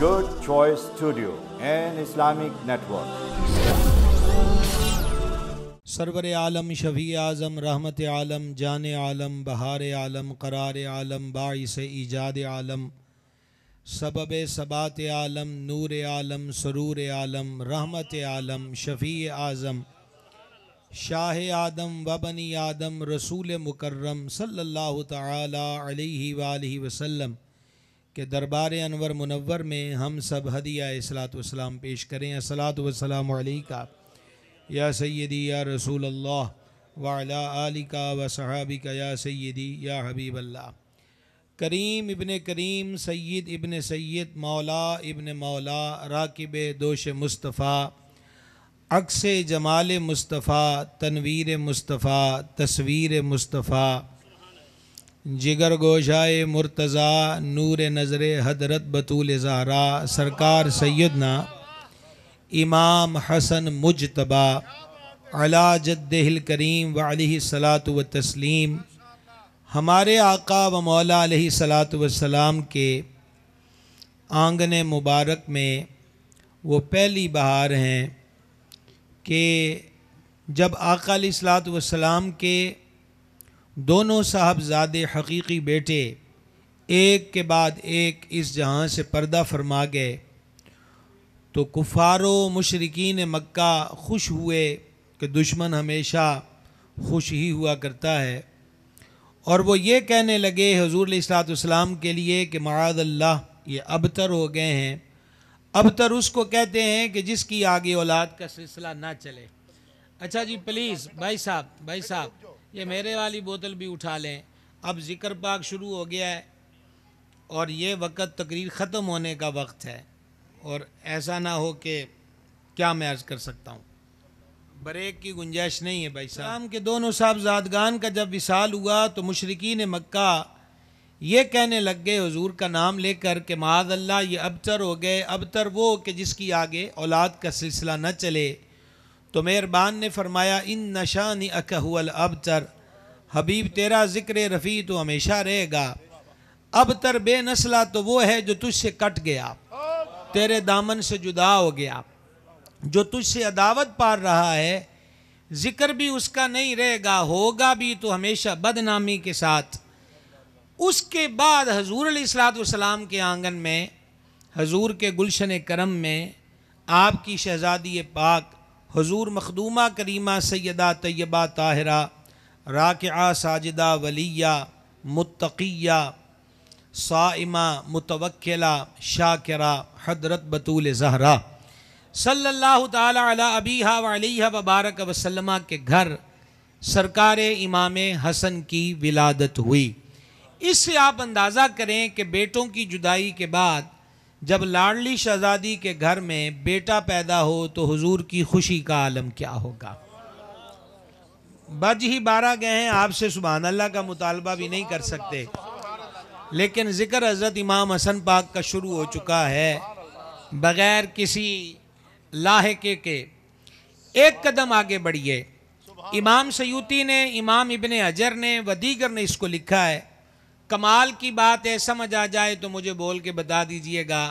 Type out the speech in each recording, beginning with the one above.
Good Choice Studio and Islamic Network. सरवर आलम शफी आज़म रहमत आलम जान आलम बहार आलम करार आलम बाइस ईजाद आलम सबब सबात आलम नूर आलम सरूर आलम रहमत आलम शफी आज़म शाह आदम वबनी आदम रसूल मुकर्रम सल्लल्लाहु ताला अलैहि कि दरबार अनवर मुनवर में हम सब हदिया सलातम पेश करें सलात वसलाम का या सैदी या रसूल अल्लाह वाला का व सहाबी का या सैदी या हबीब अल्लाह करीम इबन करीम सैद इबन सैद मौला इबन मौला राकिब दोश मुस्तफ़ा अक्स जमाल मुस्तफ़ा तनवीर मुस्तफ़ा तस्वीर मुस्तफ़ा जिगर गोशाए मुर्तज़ा नूर नज़र हजरत बतूल जहरा सरकार सैदना इमाम हसन मुजतबा अला जद्दिल करीम वाली सलात व तस्लीम हमारे आका व मौला सलात वसलाम के आंगन मुबारक में वो पहली बहार हैं कि जब आका सलात वसलाम के दोनों साहबजादे हकीकी बेटे एक के बाद एक इस जहाँ से पर्दा फरमा गए तो कुफारो मशरकिन मक्का खुश हुए कि दुश्मन हमेशा खुश ही हुआ करता है और वो ये कहने लगे हजूर सलाम के लिए कि माद ये अबतर हो गए हैं अबतर उसको कहते हैं कि जिसकी आगे औलाद का सिलसिला ना चले अच्छा जी प्लीज़ भाई साहब भाई साहब ये मेरे वाली बोतल भी उठा लें अब ज़िक्र पाक शुरू हो गया है और ये वक़्त तकरीर ख़त्म होने का वक्त है और ऐसा ना हो कि क्या मैं अर्ज़ कर सकता हूँ ब्रेक की गुंजाइश नहीं है भाई साहब के दोनों साहबजादगान का जब विशाल हुआ तो ने मक्का ये कहने लग गए हजूर का नाम लेकर के माज अल्लाह ये अबतर हो गए अबतर वो कि जिसकी आगे औलाद का सिलसिला न चले तो मेहरबान ने फरमाया इन नशान अकहल अबतर हबीब तेरा ज़िक्र रफ़ी तो हमेशा रहेगा अबतर नसला तो वो है जो तुझसे कट गया तेरे दामन से जुदा हो गया जो तुझसे अदावत पार रहा है ज़िक्र भी उसका नहीं रहेगा होगा भी तो हमेशा बदनामी के साथ उसके बाद हजूर अलीसलाम के आंगन में हजूर के गुलशन करम में आपकी शहज़ादी पाक हजूर मखदूमा करीमा सैदा तयबा ताहरा राकआ साजिदा वलिया मुतकिया साइमा मुतवक्ला शाकरा हजरत बतूल जहरा सल्लल्लाहु ताला अबीहा वलिया वबारक वसलमा के घर सरकार इमाम हसन की विलादत हुई इससे आप अंदाज़ा करें कि बेटों की जुदाई के बाद जब लाडली शहजादी के घर में बेटा पैदा हो तो हुजूर की खुशी का आलम क्या होगा बज ही बारह गए हैं आपसे सुबह अल्लाह का मुतालबा भी नहीं कर सकते लेकिन ज़िक्र हज़रत इमाम हसन पाक का शुरू हो चुका है बग़ैर किसी लाहके के एक कदम आगे बढ़िए इमाम सयूती ने इमाम इबन अजर ने व दीगर ने इसको लिखा है कमाल की बात है समझ आ जाए तो मुझे बोल के बता दीजिएगा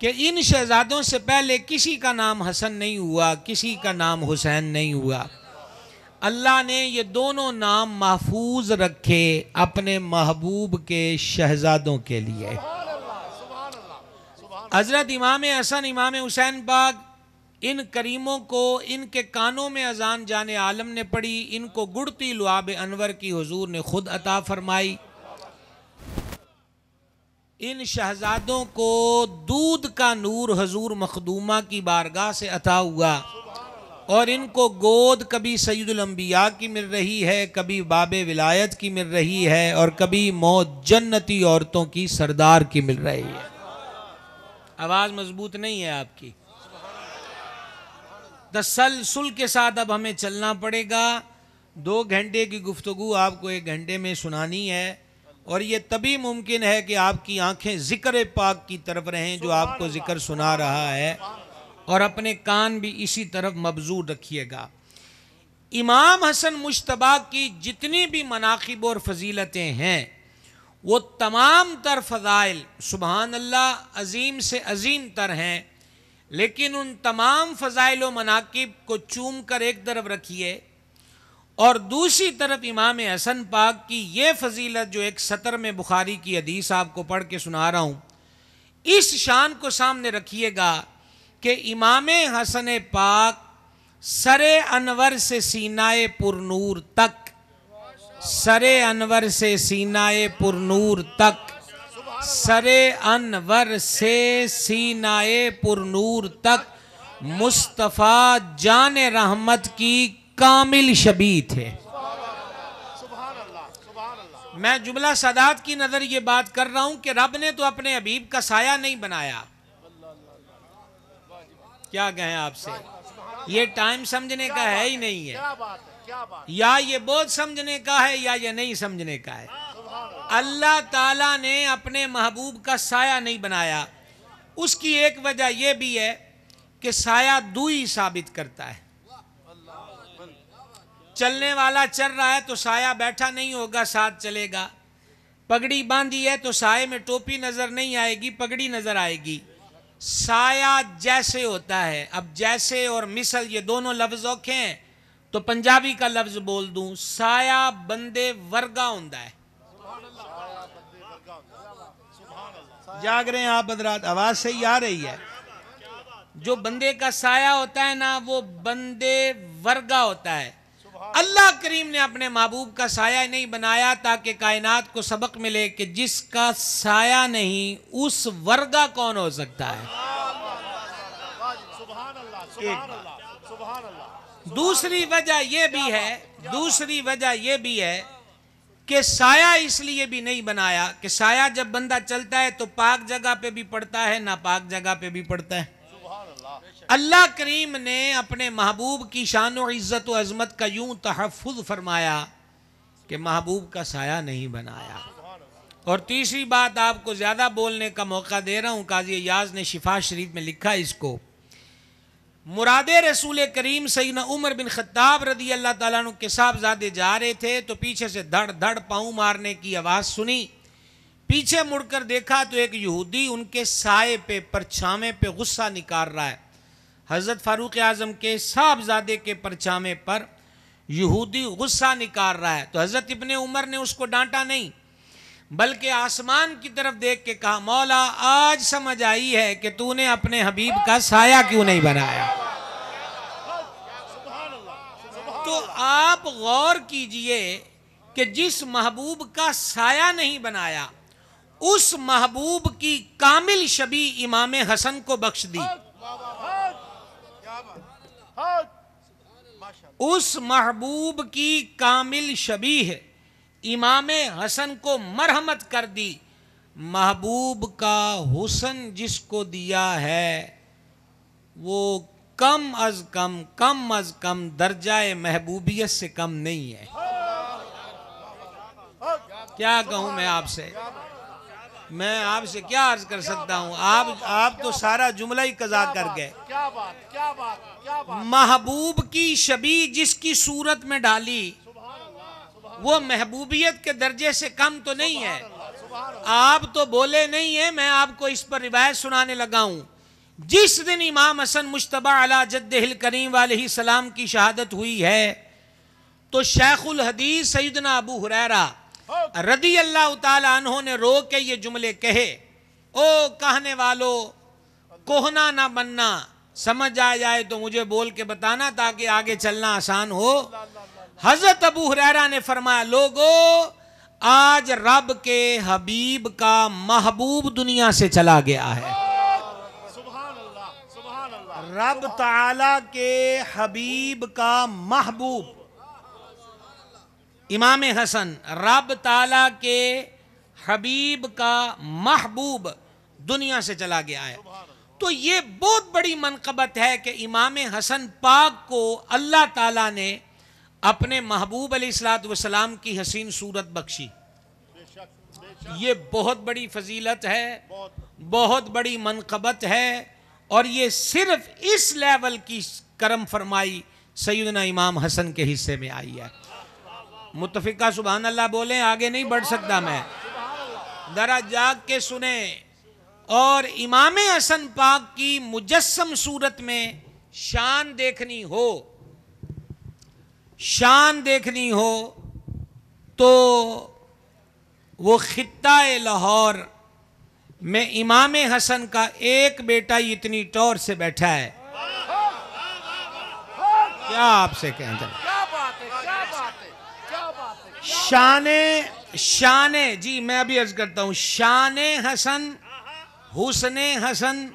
कि इन शहजादों से पहले किसी का नाम हसन नहीं हुआ किसी का नाम हुसैन नहीं हुआ अल्लाह ने ये दोनों नाम महफूज रखे अपने महबूब के शहजादों के लिए हज़रत इमाम हसन इमाम हुसैन बाग इन करीमों को इनके कानों में अजान जाने आलम ने पढ़ी इनको गुड़ती लुआब अनवर की हजूर ने खुद अता फरमाई इन शहजादों को दूध का नूर हजूर मखदूमा की बारगाह से अता हुआ और इनको गोद कभी सैदुलम्बिया की मिल रही है कभी बाब विलायत की मिल रही है और कभी मौत जन्नती औरतों की सरदार की मिल रही है आवाज़ मजबूत नहीं है आपकी तसलसल के साथ अब हमें चलना पड़ेगा दो घंटे की गुफ्तु आपको एक घंटे में सुनानी है और ये तभी मुमकिन है कि आपकी आंखें ज़िक्र पाक की तरफ रहें जो आपको ज़िक्र सुना रहा है और अपने कान भी इसी तरफ मबजूर रखिएगा इमाम हसन मुशतबा की जितनी भी मनाकब और फजीलतें हैं वो तमाम तर फ़जाइल सुबहान अल्लाह अजीम से अजीम तर हैं लेकिन उन तमाम फ़जाइल व मनाकब को चूम कर एक तरफ रखिए और दूसरी तरफ इमाम हसन पाक की ये फजीलत जो एक सतर में बुखारी की अदीस आपको पढ़ के सुना रहा हूँ इस शान को सामने रखिएगा कि इमाम हसन पाक सरे अनवर से सीनाए पुरनूर तक सरे अनवर से सीनाए पुरनूर तक सरे अनवर से सीनाए पुरनूर तक मुस्तफ़ा जान रहमत की कामिल शबी थे मैं जुमला सादात की नज़र ये बात कर रहा हूँ कि रब ने तो अपने अबीब का साया नहीं बनाया क्या कहें आपसे ये टाइम समझने का है ही नहीं है या ये बोझ समझने का है या ये नहीं समझने का है अल्लाह ताला ने अपने महबूब का साया नहीं बनाया उसकी एक वजह यह भी है कि साया दुई साबित करता है चलने वाला चल रहा है तो साया बैठा नहीं होगा साथ चलेगा पगड़ी बांधी है तो साय में टोपी नजर नहीं आएगी पगड़ी नजर आएगी साया जैसे होता है अब जैसे और मिसल ये दोनों लफ्ज औखे हैं तो पंजाबी का लफ्ज बोल दूं साया बंदे वर्गा होंदा है जाग रहे हैं आप बदरात आवाज सही आ रही है जो बंदे का साया होता है ना वो बंदे वर्गा होता है अल्लाह करीम ने अपने महबूब का साया नहीं बनाया ताकि कायनात को सबक मिले कि जिसका साया नहीं उस वर्गा कौन हो सकता है दूसरी वजह यह भी है दूसरी वजह यह भी है कि साया इसलिए भी नहीं बनाया कि साया जब बंदा चलता है तो पाक जगह पे भी पड़ता है नापाक जगह पे भी पड़ता है अल्लाह करीम ने अपने महबूब की शान और इज़्ज़त अजमत का यूं तहफ़ फरमाया कि महबूब का साया नहीं बनाया और तीसरी बात आपको ज़्यादा बोलने का मौका दे रहा हूँ काजी याज ने शिफा शरीफ में लिखा इसको मुराद रसूल करीम सईन उमर बिन खत्ताब रदी अल्लाह तु के साहबजादे जा रहे थे तो पीछे से धड़ धड़ पाऊँ मारने की आवाज़ सुनी पीछे मुड़कर देखा तो एक यहूदी उनके साय पे परछावे पे गुस्सा निकाल रहा है हज़रत फ़ारूक आज़म के साहबजादे के परचामे पर यहूदी गुस्सा निकाल रहा है तो हज़रत इबन उमर ने उसको डांटा नहीं बल्कि आसमान की तरफ देख के कहा मौला आज समझ आई है कि तूने अपने हबीब का साया क्यों नहीं बनाया तो आप गौर कीजिए कि जिस महबूब का साया नहीं बनाया उस महबूब की कामिल शबी इमाम हसन को बख्श दी उस महबूब की कामिल शबी है इमाम हसन को मरहमत कर दी महबूब का हुसन जिसको दिया है वो कम अज कम कम अज कम दर्जा महबूबियत से कम नहीं है क्या कहूँ मैं आपसे मैं आपसे क्या अर्ज कर सकता हूँ आप आप तो सारा जुमला ही कजा कर गए क्या बात क्या बात क्या बात महबूब की शबी जिसकी सूरत में ढाली वो महबूबियत के दर्जे से कम तो नहीं है आप तो बोले नहीं है मैं आपको इस पर रिवायत सुनाने लगा हूं जिस दिन इमाम हसन मुशतबा अला जद्दिल करीम सलाम की शहादत हुई है तो शेखुल हदीस सईदना अबू हुरैरा रदी अल्लाह तहों ने रो के ये जुमले कहे ओ कहने वालो कोहना ना बनना समझ आ जाए तो मुझे बोल के बताना ताकि आगे चलना आसान हो हजरत अबू हरेरा ने फरमाया लोगो आज रब के हबीब का महबूब दुनिया से चला गया है रब ताला के हबीब का महबूब इमाम हसन रब ताला के हबीब का महबूब दुनिया से चला गया है तो ये बहुत बड़ी मनकबत है कि इमाम हसन पाक को अल्लाह ताला ने अपने महबूब अलीसलाम की हसीन सूरत बख्शी ये बहुत बड़ी फजीलत है बहुत बड़ी मनकबत है और ये सिर्फ इस लेवल की करम फरमाई सैदना इमाम हसन के हिस्से में आई है मुतफिका सुबहान अल्लाह बोले आगे नहीं बढ़ सकता मैं दरा जाग के सुने और इमाम हसन पाक की मुजस्म सूरत में शान देखनी हो शान देखनी हो तो वो ख़त्ता लाहौर में इमाम हसन का एक बेटा इतनी टोर से बैठा है क्या आपसे कहना शान शान जी मैं अभी अर्ज करता हूँ शान हसन हुसन हसन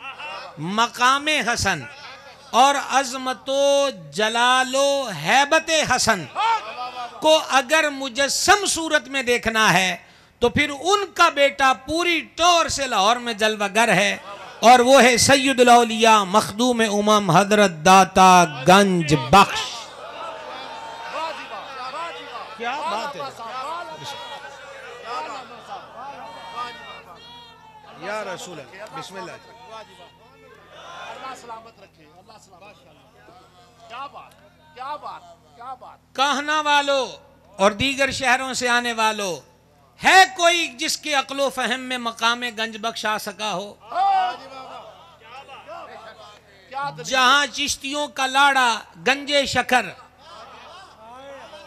मकाम हसन और अजमतो जलालो हैबत हसन को अगर मुजस्म सूरत में देखना है तो फिर उनका बेटा पूरी तौर से लाहौर में जलवागर है और वो है सैदुलौलिया मखदूम उमम हजरत दाता गंज बख्श क्या बात है या रसूल बिस्मिल्लाह अल्लाह सलामत रखे कहना वालों और दीगर शहरों से आने वालों है कोई जिसके अकलो फहम में मकाम गंज बख्श आ सका हो हाँ। जहां चिश्तियों का लाड़ा गंजे शकर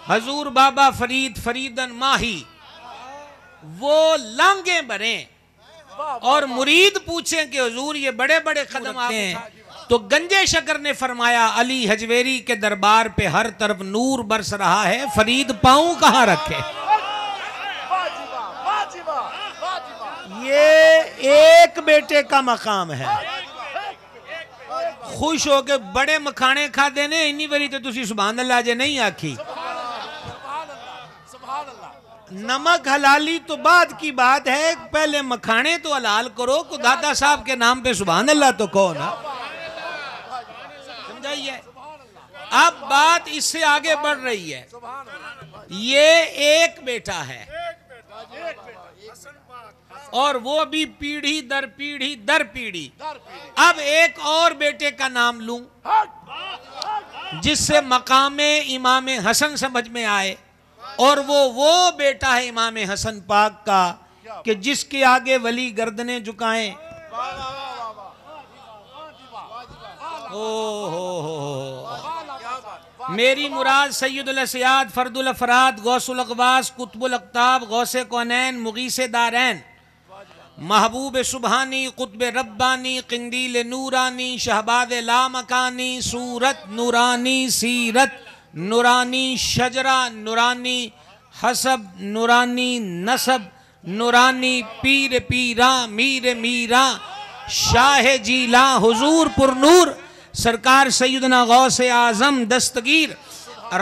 हजूर बाबा फरीद फरीदन माही वो लांगे भरे और मुरीद पूछे कि हजूर ये बड़े बड़े कदम आते हैं तो गंजे शकर ने फरमाया अली हजवेरी के दरबार पे हर तरफ नूर बरस रहा है फरीद पाऊ कहा रखे ये एक बेटे का मकाम है खुश हो के बड़े मखाने खा देने इन्नी बारी तो सुबह अल्लाह जे नहीं आखी नमक हलाली तो बाद की बात है पहले मखाने तो हलाल करो को दादा साहब के नाम पे सुबह अल्लाह तो कौन है समझाइए अब बात इससे आगे बढ़ रही है ये एक बेटा है और वो भी पीढ़ी दर पीढ़ी दर पीढ़ी अब एक और बेटे का नाम लू जिससे मकाम इमाम हसन समझ में आए और वो वो बेटा है इमाम हसन पाक का कि जिसके आगे वली गर्दने झुकाए ओ हो मेरी मुराद सयाद फरदुल अफराद गौसुल अकबास कुतबुल अकताब गौसे कौनैन मुगीस दारैन महबूब सुबहानी कुतब रब्बानी कंदील नूरानी शहबाद लामकानी सूरत नूरानी सीरत नुरानी शजरा नुरानी हसब नुरानी नसब नुरानी पीर पीरा मीर मीरा शाह जीला हुजूर पुरनूर सरकार सैदना गौस आज़म दस्तगीर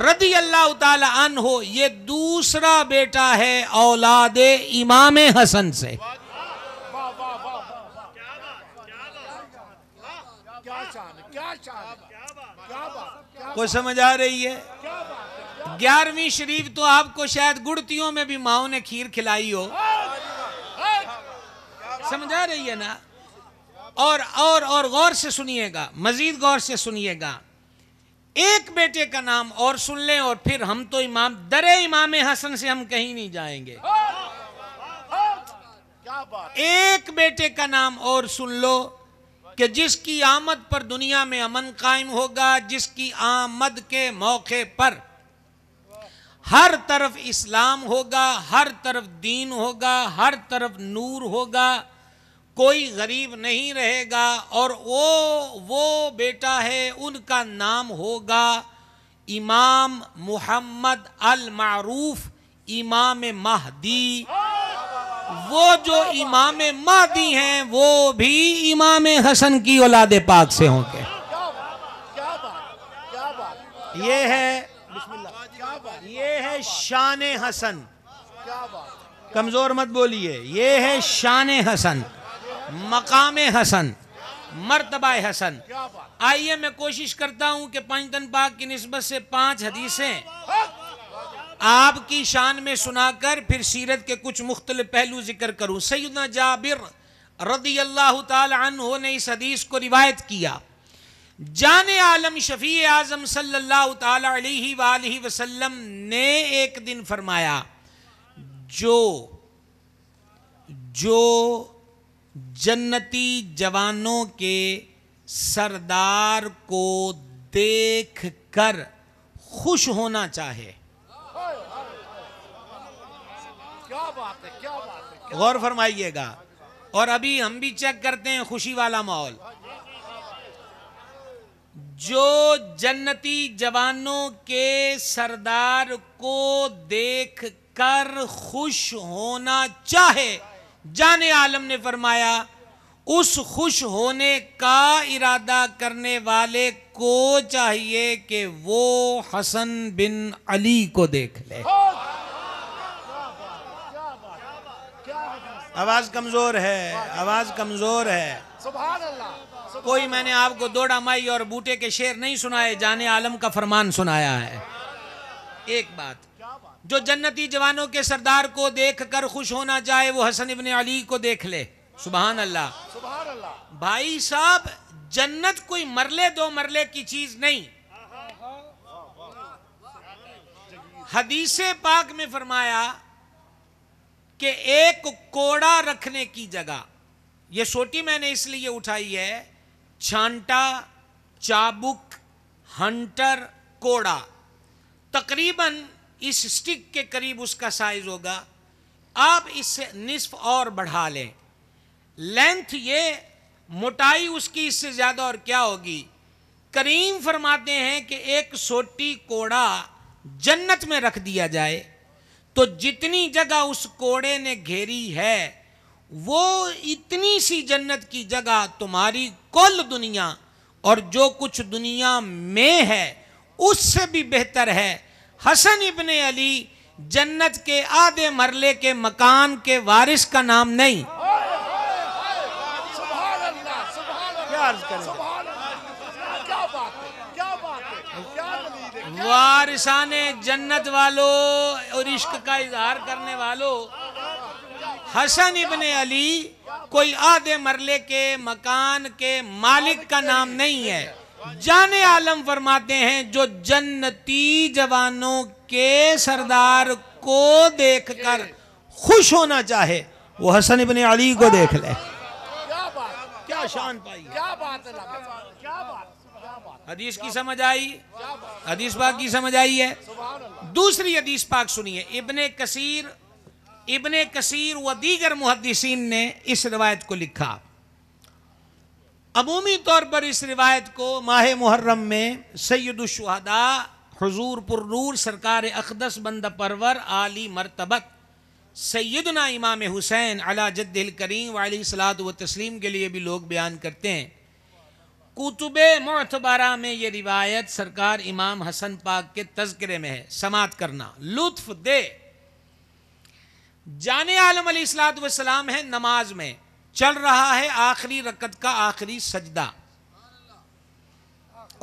रदी अल्लाह तन हो ये दूसरा बेटा है औलाद इमाम हसन से क्या कोई समझ आ रही है ग्यारहवीं शरीफ तो आपको शायद गुड़तियों में भी माओ ने खीर खिलाई हो समझ आ रही है ना और और और गौर से सुनिएगा मजीद गौर से सुनिएगा एक बेटे का नाम और सुन लें और फिर हम तो इमाम दरे इमाम हसन से हम कहीं नहीं जाएंगे एक बेटे का नाम और सुन लो कि जिसकी आमद पर दुनिया में अमन कायम होगा जिसकी आमद के मौके पर हर तरफ इस्लाम होगा हर तरफ दीन होगा हर तरफ नूर होगा कोई गरीब नहीं रहेगा और वो वो बेटा है उनका नाम होगा इमाम मोहम्मद अल मारूफ इमाम महदी वो जो इमाम मादी हैं वो भी इमाम हसन की औलाद पाक से होंगे ये है ये है शान हसन कमजोर मत बोलिए ये है शान हसन मकाम हसन मरतबा हसन आइए मैं कोशिश करता हूं कि पंचतन पाक की नस्बत से पांच हदीसें हाँ। आपकी शान में सुनाकर फिर सीरत के कुछ मुख्तल पहलू जिक्र करूँ सैदना जाबिर रदी अल्लाह तु ने इस हदीस को रिवायत किया जान आलम शफ़ी आज़म सल्लल्लाहु वसलम ने एक दिन फरमाया जो जो जन्नती जवानों के सरदार को देख कर खुश होना चाहे क्या बात है क्या बात है गौर फरमाइएगा और अभी हम भी चेक करते हैं खुशी वाला माहौल जो जन्नती जवानों के सरदार को देख कर खुश होना चाहे जाने आलम ने फरमाया उस खुश होने का इरादा करने वाले को चाहिए कि वो हसन बिन अली को देख ले हाँ। आवाज कमजोर है आवाज कमजोर है कोई मैंने आपको दोड़ा माई और बूटे के शेर नहीं सुनाए जाने आलम का फरमान सुनाया है एक बात जो जन्नती जवानों के सरदार को देख कर खुश होना चाहे वो हसन इबन अली को देख ले सुबहान अल्लाह भाई साहब जन्नत कोई मरले दो मरले की चीज नहीं हाँ, हाँ, हाँ। हदीसे पाक में फरमाया कि एक कोड़ा रखने की जगह यह सोटी मैंने इसलिए उठाई है छांटा चाबुक हंटर कोड़ा तकरीबन इस स्टिक के करीब उसका साइज होगा आप इससे निस्फ और बढ़ा लें लेंथ ये मोटाई उसकी इससे ज़्यादा और क्या होगी करीम फरमाते हैं कि एक सोटी कोड़ा जन्नत में रख दिया जाए तो जितनी जगह उस कोड़े ने घेरी है वो इतनी सी जन्नत की जगह तुम्हारी कुल दुनिया और जो कुछ दुनिया में है उससे भी बेहतर है हसन इबन अली जन्नत के आधे मरले के मकान के वारिस का नाम नहीं वारिसाने जन्नत वालों और इश्क का इजहार करने वालों हसन इबन अली कोई आधे मरले के मकान के मालिक का नाम नहीं है जाने आलम फरमाते हैं जो जन्नती जवानों के सरदार को देखकर खुश होना चाहे वो हसन इबन अली को देख ले क्या बात क्या शान पाई क्या बात क्या बात हदीस की समझ आई हदीस पाक की समझ आई है दूसरी हदीस पाक सुनिए इबन कसीर इबन कसीर व दीगर मुहदसिन ने इस रिवायत को लिखा अमूमी तौर पर इस रिवायत को माह मुहर्रम में सैदुलशहदा हजूर पुरूर सरकार अकदस बंद परवर आली मरतबत सैदना इमाम हुसैन अला जद्दिल करीम वाली सलात व तस्लीम के लिए भी लोग बयान करते हैं कुतुब मतबारा में ये रिवायत सरकार इमाम हसन पाक के तस्करे में है समात करना लुत्फ दे जाने आलम सलाम है नमाज में चल रहा है आखिरी रकत का आखिरी सजदा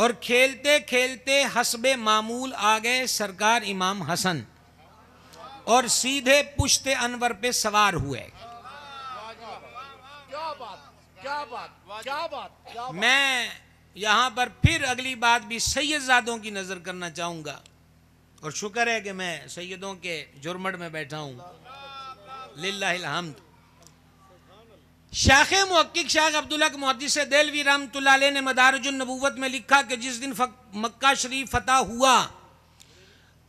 और खेलते खेलते हसब मामूल आ गए सरकार इमाम हसन और सीधे पुश्ते अनवर पे सवार हुए क्या बात क्या बात मैं यहाँ पर फिर अगली बात भी सैयदादों की नज़र करना चाहूँगा और शुक्र है कि मैं सैयदों के जुर्मड़ में बैठा हूँ लाहमद शाख मक्की शाख अब्दुल्क महदस देलवी रहमतुल्ला ने मदारजुलनबूवत में लिखा कि जिस दिन मक्का शरीफ फतेह हुआ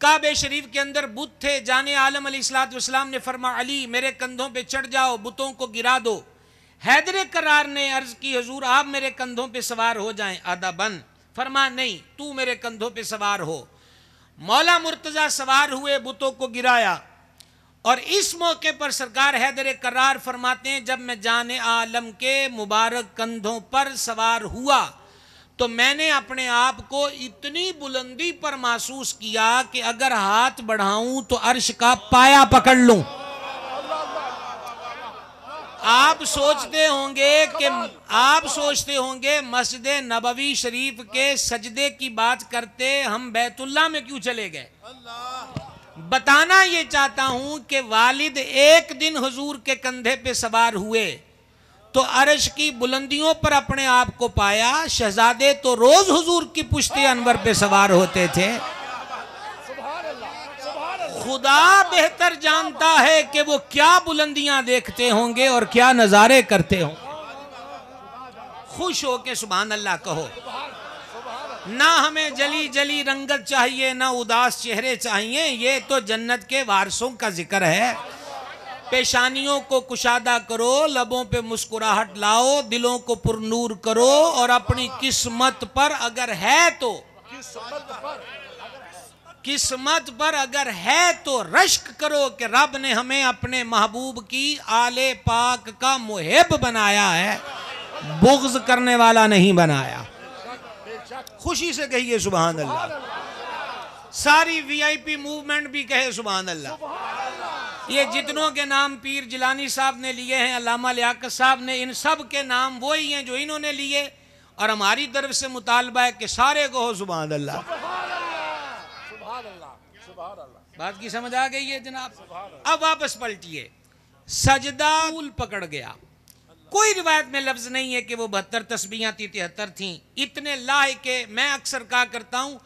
काब शरीफ के अंदर बुत थे जाने आलम अलीसलात ने फरमा अली मेरे कंधों पे चढ़ जाओ बुतों को गिरा दो हैदर करार ने अर्ज की हजूर आप मेरे कंधों पे सवार हो जाएं आदा बन फरमा नहीं तू मेरे कंधों पे सवार हो मौला मुर्तज़ा सवार हुए बुतों को गिराया और इस मौके पर सरकार हैदर करार फरमाते हैं जब मैं जान आलम के मुबारक कंधों पर सवार हुआ तो मैंने अपने आप को इतनी बुलंदी पर महसूस किया कि अगर हाथ बढ़ाऊं तो अर्श का पाया पकड़ लूं आप सोचते होंगे कि आप सोचते होंगे मस्जिद नबवी शरीफ के सजदे की बात करते हम बैतुल्ला में क्यों चले गए बताना ये चाहता हूं कि वालिद एक दिन हुजूर के कंधे पे सवार हुए तो अरश की बुलंदियों पर अपने आप को पाया शहजादे तो रोज हुजूर की पुश्ती अनवर पे सवार होते थे खुदा बेहतर जानता है कि वो क्या बुलंदियां देखते होंगे और क्या नज़ारे करते होंगे खुश हो के सुबह अल्लाह कहो ना हमें जली जली रंगत चाहिए ना उदास चेहरे चाहिए ये तो जन्नत के वारसों का जिक्र है पेशानियों को कुशादा करो लबों पे मुस्कुराहट लाओ दिलों को पुरनूर करो और अपनी किस्मत पर अगर है तो किस्मत पर किस्मत पर अगर है तो रश्क करो कि रब ने हमें अपने महबूब की आले पाक का मुहिब बनाया है बुग्ज करने वाला नहीं बनाया खुशी से कहिए सुबह अल्लाह सारी वीआईपी मूवमेंट भी कहे सुबह अल्लाह ये जितनों के नाम पीर जिलानी साहब ने लिए हैं अलामा लियाकत साहब ने इन सब के नाम वही हैं जो इन्होंने लिए और हमारी तरफ से मुतालबा है कि सारे को हो सुबह अल्लाह बात की समझ आ गई है जनाब अब वापस पलटिए सजदा उल पकड़ गया कोई रिवायत में लफ्ज नहीं है कि वो बहत्तर तस्बियां थी तिहत्तर थी इतने लाह के मैं अक्सर कहा करता हूँ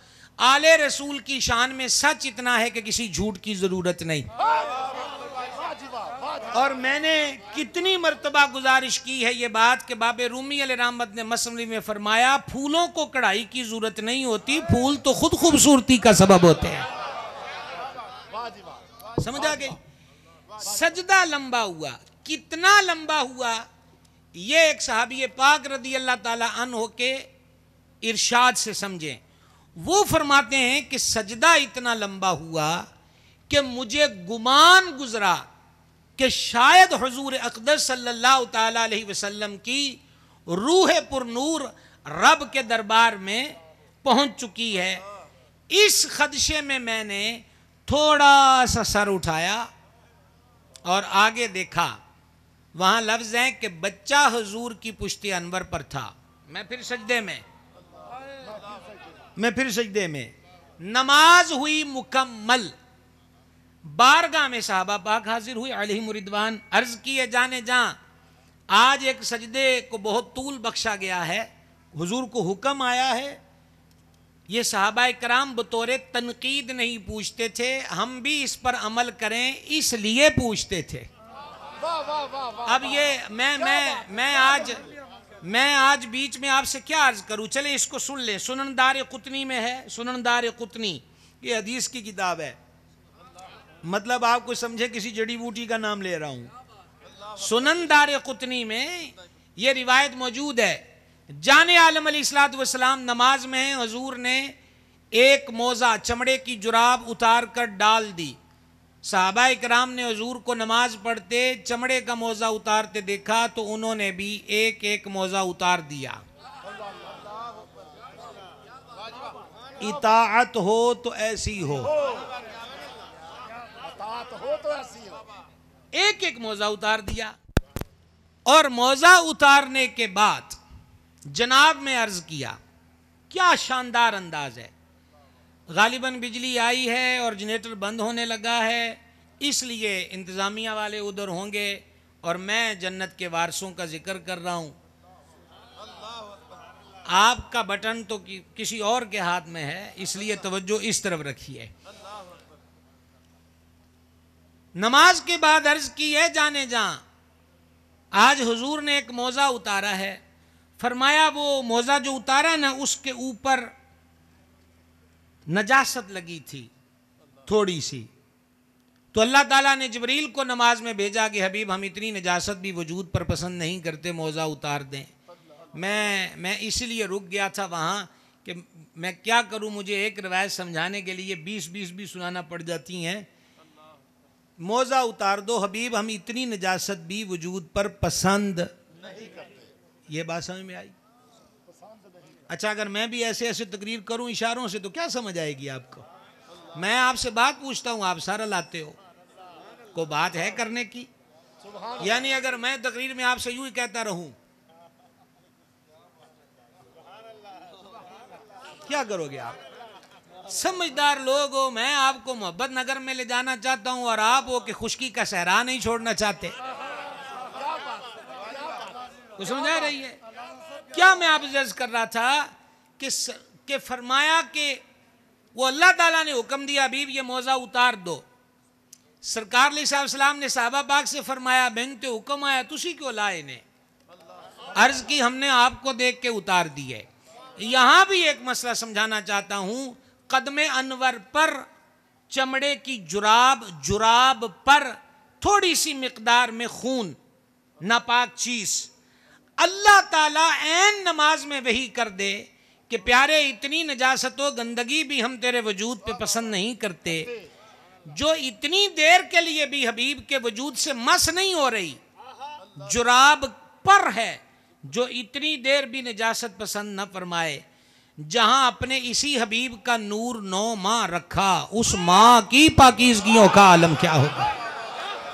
आले रसूल की शान में सच इतना है कि किसी झूठ की ज़रूरत नहीं और मैंने कितनी मरतबा गुजारिश की है ये बात कि बाब रूमी रामद ने मसनवी में फरमाया फूलों को कढ़ाई की ज़रूरत नहीं होती फूल तो खुद खूबसूरती का सबब होते हैं समझ आ गए सजदा लंबा हुआ कितना लंबा हुआ ये एक सहाबी पाक रदी अल्लाह ताला अन हो के इरशाद से समझें वो फरमाते हैं कि सजदा इतना लंबा हुआ कि मुझे गुमान गुजरा कि शायद हजूर अकदर सल्लल्लाहु अलैहि वसल्लम की रूह पुरनूर रब के दरबार में पहुंच चुकी है इस खदशे में मैंने थोड़ा सा सर उठाया और आगे देखा वहां लफ्ज़ है कि बच्चा हजूर की पुश्ती अनवर पर था मैं फिर सजदे में मैं फिर सजदे में नमाज हुई मुकम्मल बारगाह में साहबा पाक हाजिर हुई अली मुरिदवान अर्ज किए जाने जा आज एक सजदे को बहुत तूल बख्शा गया है हुजूर को हुक्म आया है ये साहबा कराम बतौर तनकीद नहीं पूछते थे हम भी इस पर अमल करें इसलिए पूछते थे अब ये मैं मैं मैं आज मैं आज बीच में आपसे क्या अर्ज करूं चले इसको सुन लें सुनंदार कुतनी में है सुनंदार कुतनी ये हदीस की किताब है मतलब आप कुछ समझे किसी जड़ी बूटी का नाम ले रहा हूं सुननदार कुतनी में ये रिवायत मौजूद है जान आलम वसलाम नमाज में हजूर ने एक मोज़ा चमड़े की जुराब उतार कर डाल दी साहबा कराम ने हजूर को नमाज पढ़ते चमड़े का मोज़ा उतारते देखा तो उन्होंने भी एक एक मोज़ा उतार दिया इतात हो तो ऐसी हो एक एक मोज़ा उतार दिया और मोज़ा उतारने के बाद जनाब में अर्ज किया क्या शानदार अंदाज है गालिबा बिजली आई है और जनरेटर बंद होने लगा है इसलिए इंतज़ामिया वाले उधर होंगे और मैं जन्नत के वारसों का जिक्र कर रहा हूं आपका बटन तो कि, किसी और के हाथ में है इसलिए तवज्जो इस तरफ रखिए नमाज के बाद अर्ज की है जाने जा आज हुजूर ने एक मोज़ा उतारा है फरमाया वो मोज़ा जो उतारा ना उसके ऊपर नजासत लगी थी थोड़ी सी तो अल्लाह ताला ने जबरील को नमाज में भेजा कि हबीब हम इतनी नजासत भी वजूद पर पसंद नहीं करते मोज़ा उतार दें मैं मैं इसलिए रुक गया था वहाँ कि मैं क्या करूँ मुझे एक रवायत समझाने के लिए बीस बीस भी सुनाना पड़ जाती हैं मोज़ा उतार दो हबीब हम इतनी नजासत भी वजूद पर पसंद नहीं करते ये बात समझ में आई अच्छा अगर मैं भी ऐसे ऐसे तकरीर करूं इशारों से तो क्या समझ आएगी आपको मैं आपसे बात पूछता हूं आप सारा लाते हो को बात है करने की यानी अगर मैं तकरीर में आपसे यूं ही कहता रहूं क्या करोगे आप समझदार लोग हो मैं आपको मोहब्बत नगर में ले जाना चाहता हूं और आप हो कि खुशकी का सहरा नहीं छोड़ना चाहते वो समझा रही है क्या मैं आप जज कर रहा था कि स, के फरमाया कि वो अल्लाह ताला ने हुक्म दिया अबीब ये मोज़ा उतार दो सरकार सलाम ने साहबा पाक से फरमाया बहन तो हुक्म आया तुसी क्यों लाए ने अर्ज की हमने आपको देख के उतार दी है यहां भी एक मसला समझाना चाहता हूं कदम अनवर पर चमड़े की जुराब जुराब पर थोड़ी सी मकदार में खून नापाक चीज़ अल्लाह ताला एन नमाज में वही कर दे कि प्यारे इतनी नजासत व गंदगी भी हम तेरे वजूद पे पसंद नहीं करते जो इतनी देर के लिए भी हबीब के वजूद से मस नहीं हो रही जुराब पर है जो इतनी देर भी नजासत पसंद न फरमाए जहां अपने इसी हबीब का नूर नौ माँ रखा उस माँ की पाकिजगियों का आलम क्या होगा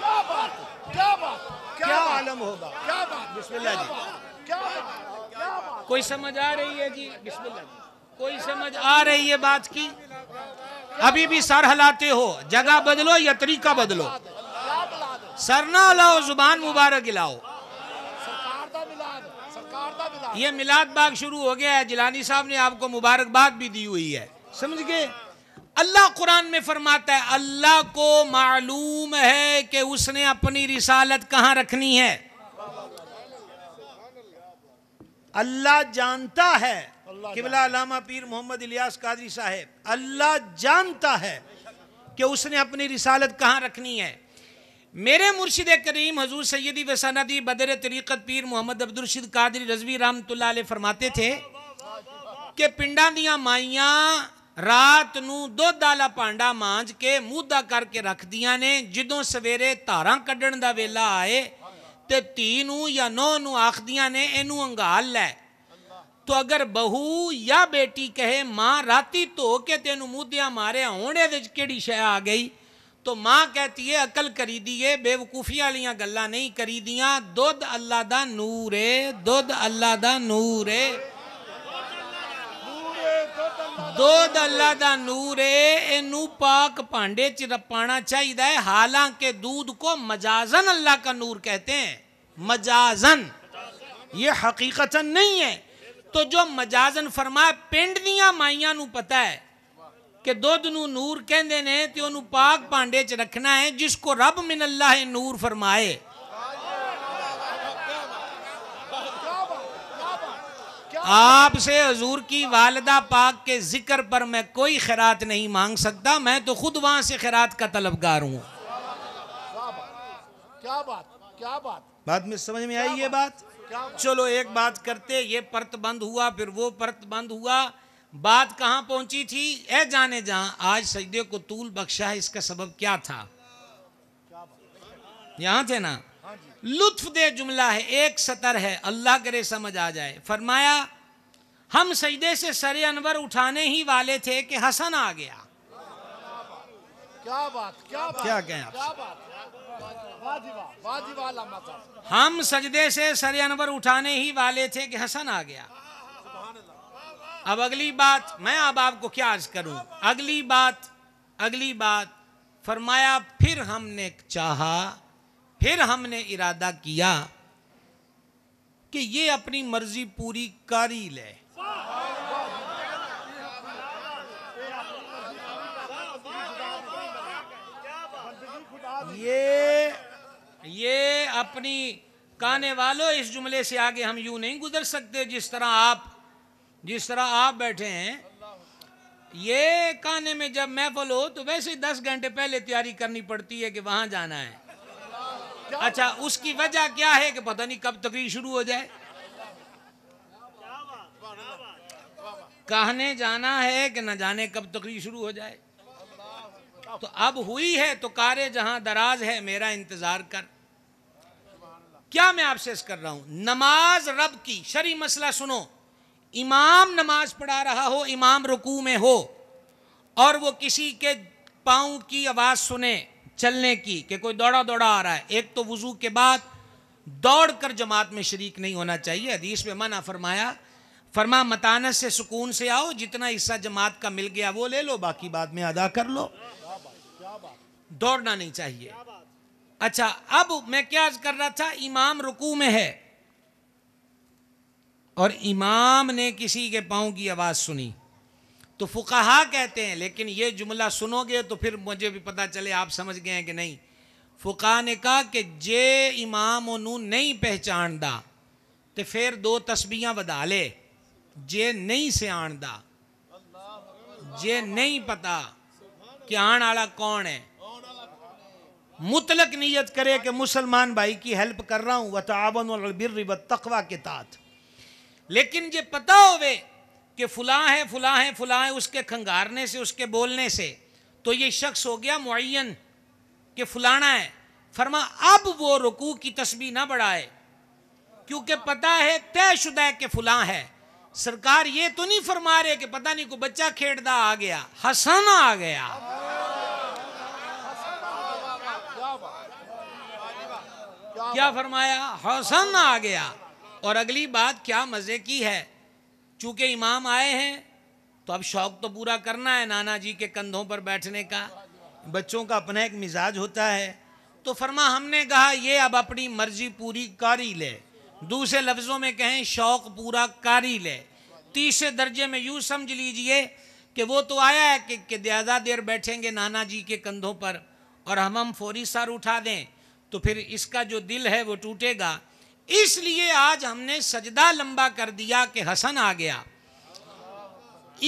क्या बात क्या बात क्या आलम होगा बिस्मिल्लाह जी कोई समझ आ रही है जी बिस्मिल्लाह जी कोई समझ आ रही है बात की अभी भी सर हलाते हो जगह बदलो या तरीका बदलो सर ना लाओ जुबान मुबारक लाओ ये मिलाद बाग शुरू हो गया है जिलानी साहब ने आपको मुबारकबाद भी दी हुई है समझ गए अल्लाह कुरान में फरमाता है अल्लाह को मालूम है कि उसने अपनी रिसालत कहाँ रखनी है अल्लाह जानता है किबला अलामा पीर मोहम्मद इलियास कादरी साहेब अल्लाह जानता है कि उसने अपनी रिसालत कहाँ रखनी है मेरे मुर्शिद करीम हजूर सैदी वसानदी बदर तरीक़त पीर मोहम्मद अब्दुलरशीद कादरी रजवी रामतुल्ला फरमाते थे कि पिंडा दियाँ माइयाँ ਰਾਤ ਨੂੰ ਦੁੱਧ ਵਾਲਾ ਭਾਂਡਾ ਮਾਂਜ ਕੇ करके रख ਰੱਖਦੀਆਂ ने जो सवेरे धारा ਕੱਢਣ का वेला आए तो तीनू या नौ नू आखदिया ने इनू अंगाल लै तो अगर बहू या बेटी कहे माँ राती धो तो के तेन मूदिया मारे होने कि शह आ गई तो माँ कहती है अकल करी दी है बेवकूफी वाली गल नहीं करी दियाँ दुध अल्लाह का नूर है दुध अल्लाह का नूर है दो दला का नूर है इनू पाक भांडे च पाना चाहिए हालांकि दूध को मजाजन अल्लाह का नूर कहते हैं मजाजन ये हकीकतन नहीं है तो जो मजाजन फरमाए पिंड दिया माइया पता है कि दुध न नूर कहें तो उन्होंने पाक भांडे च रखना है जिसको रब मिनला है नूर फरमाए आपसे हजूर की वालदा पाक के जिक्र पर मैं कोई खैरात नहीं मांग सकता मैं तो खुद वहां से खैरात का तलबगार हूँ क्या बात क्या बात में समझ में आई ये बात चलो एक बात करते ये परत बंद हुआ फिर वो परत बंद हुआ बात कहाँ पहुंची थी ए जाने जहा आज सजदे को तूल बख्शा है इसका सबब क्या था यहाँ थे ना लुत्फ दे जुमला है एक सतर है अल्लाह करे समझ आ जाए फरमाया हम सजदे से सरे अनवर उठाने ही वाले थे कि हसन आ गया क्या बात क्या बात क्या कहें आप हम सजदे से सरे अनवर उठाने ही वाले थे कि हसन आ गया अब अगली बात मैं अब आपको क्या अर्ज करूं अगली बात अगली बात फरमाया फिर हमने चाहा फिर हमने इरादा किया कि ये अपनी मर्जी पूरी कर ही ले ये ये अपनी कहने वालों इस जुमले से आगे हम यूं नहीं गुजर सकते जिस तरह आप जिस तरह आप बैठे हैं ये कहने में जब महफल हो तो वैसे दस घंटे पहले तैयारी करनी पड़ती है कि वहां जाना है अच्छा उसकी वजह क्या है कि पता नहीं कब तकरीर शुरू हो जाए कहने जाना है कि न जाने कब तकरीर शुरू हो जाए तो अब हुई है तो कारे जहां दराज है मेरा इंतजार कर क्या मैं आपसे कर रहा हूं नमाज रब की शरी मसला सुनो इमाम नमाज पढ़ा रहा हो इमाम रुकू में हो और वो किसी के पांव की आवाज़ सुने चलने की कि कोई दौड़ा दौड़ा आ रहा है एक तो वज़ू के बाद दौड़ कर जमात में शरीक नहीं होना चाहिए हदीस में मना फरमाया फरमा मतानत से सुकून से आओ जितना हिस्सा जमात का मिल गया वो ले लो बाकी बाद में अदा कर लो दौड़ना नहीं चाहिए अच्छा अब मैं क्या कर रहा था इमाम रुकू में है और इमाम ने किसी के पांव की आवाज़ सुनी तो फुकाहा कहते हैं लेकिन ये जुमला सुनोगे तो फिर मुझे भी पता चले आप समझ गए हैं कि नहीं फुका ने कहा कि जे इमाम ओनू नहीं पहचानदा तो फिर दो तस्बीयां बधा ले जे नहीं सियाणदा जे नहीं पता कि आने वाला कौन है मुतलक नीयत करे कि मुसलमान भाई की हेल्प कर रहा हूँ बिर तकवा के साथ लेकिन जे पता होवे कि फुला है फुला है फुला है उसके खंगारने से उसके बोलने से तो ये शख्स हो गया मुन के फुलाना है फरमा अब वो रुकू की तस्वीर ना बढ़ाए क्योंकि पता है तयशुदा है कि फुला है सरकार ये तो नहीं फरमा रहे कि पता नहीं को बच्चा खेड़दा आ गया हसाना आ गया क्या फरमाया हसन आ गया और अगली बात क्या मज़े की है चूंकि इमाम आए हैं तो अब शौक तो पूरा करना है नाना जी के कंधों पर बैठने का बच्चों का अपना एक मिजाज होता है तो फरमा हमने कहा ये अब अपनी मर्जी पूरी कारी ले दूसरे लफ्ज़ों में कहें शौक पूरा कारी ले तीसरे दर्जे में यूँ समझ लीजिए कि वो तो आया है कि, कि ज़्यादा देर बैठेंगे नाना जी के कंधों पर और हम हम फौरी सर उठा दें तो फिर इसका जो दिल है वो टूटेगा इसलिए आज हमने सजदा लंबा कर दिया कि हसन आ गया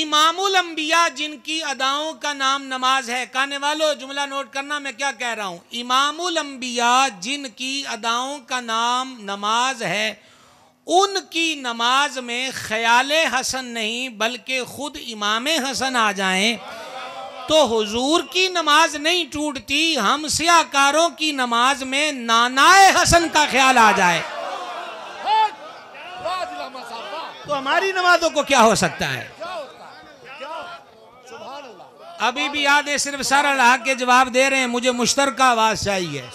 इमामुल अंबिया जिनकी अदाओं का नाम नमाज है कहने वालों जुमला नोट करना मैं क्या कह रहा हूं इमामुल अंबिया जिनकी अदाओं का नाम नमाज है उनकी नमाज में ख्याल हसन नहीं बल्कि खुद इमाम हसन आ जाएं तो हुजूर की नमाज नहीं टूटती हम सियाकारों की नमाज में नानाए हसन का ख्याल आ जाए तो हमारी नमाजों को क्या हो सकता है अभी भी याद है सिर्फ सारा हक के जवाब दे रहे हैं मुझे मुश्तर आवाज चाहिए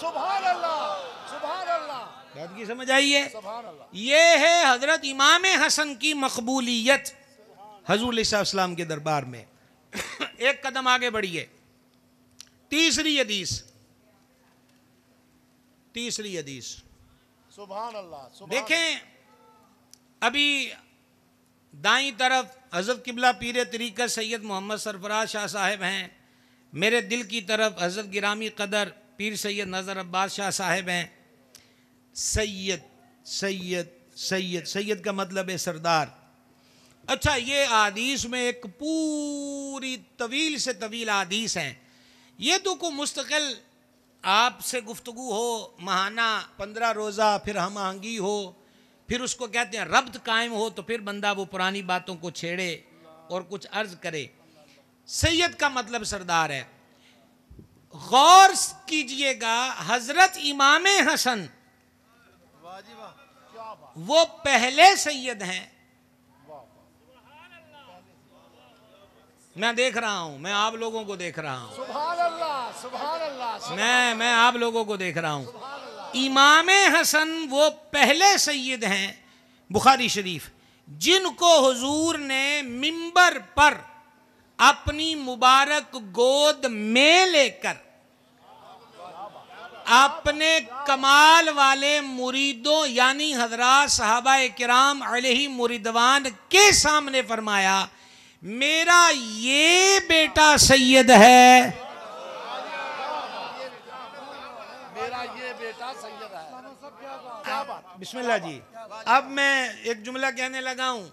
समझ आई है ये है हजरत इमाम हसन की मकबूलियत हजूर इस्लाम के दरबार में एक कदम आगे बढ़िए तीसरी हदीस तीसरी हदीस सुबह देखें अभी दाई तरफ हज़रत किबला पीर तरीक़त सैयद मोहम्मद सरफराज शाह साहब हैं मेरे दिल की तरफ हज़रत गिरामी कदर पीर सैयद नज़र अब्बास शाह साहब हैं सैयद सैयद सैयद सैयद का मतलब है सरदार अच्छा ये आदीस में एक पूरी तवील से तवील आदीस हैं ये तो को मुस्तकिल आपसे गुफ्तु हो महाना पंद्रह रोज़ा फिर हम आहंगी हो फिर उसको कहते हैं रब्द कायम हो तो फिर बंदा वो पुरानी बातों को छेड़े और कुछ अर्ज करे सैयद का मतलब सरदार है गौर कीजिएगा हजरत इमाम हसन वो पहले सैयद हैं मैं देख रहा हूं मैं आप लोगों को देख रहा हूं सुभान अल्लाह सुभान अल्लाह मैं मैं आप लोगों को देख रहा हूं इमाम हसन वो पहले सैद हैं बुखारी शरीफ जिनको हजूर ने मिंबर पर अपनी मुबारक गोद में लेकर अपने कमाल वाले मुरीदों यानी हजरा साहबा कराम अलही मुरीदवान के सामने फरमाया मेरा ये बेटा सैयद है बिस्मिल्लाह जी अब मैं एक जुमला कहने लगा हूँ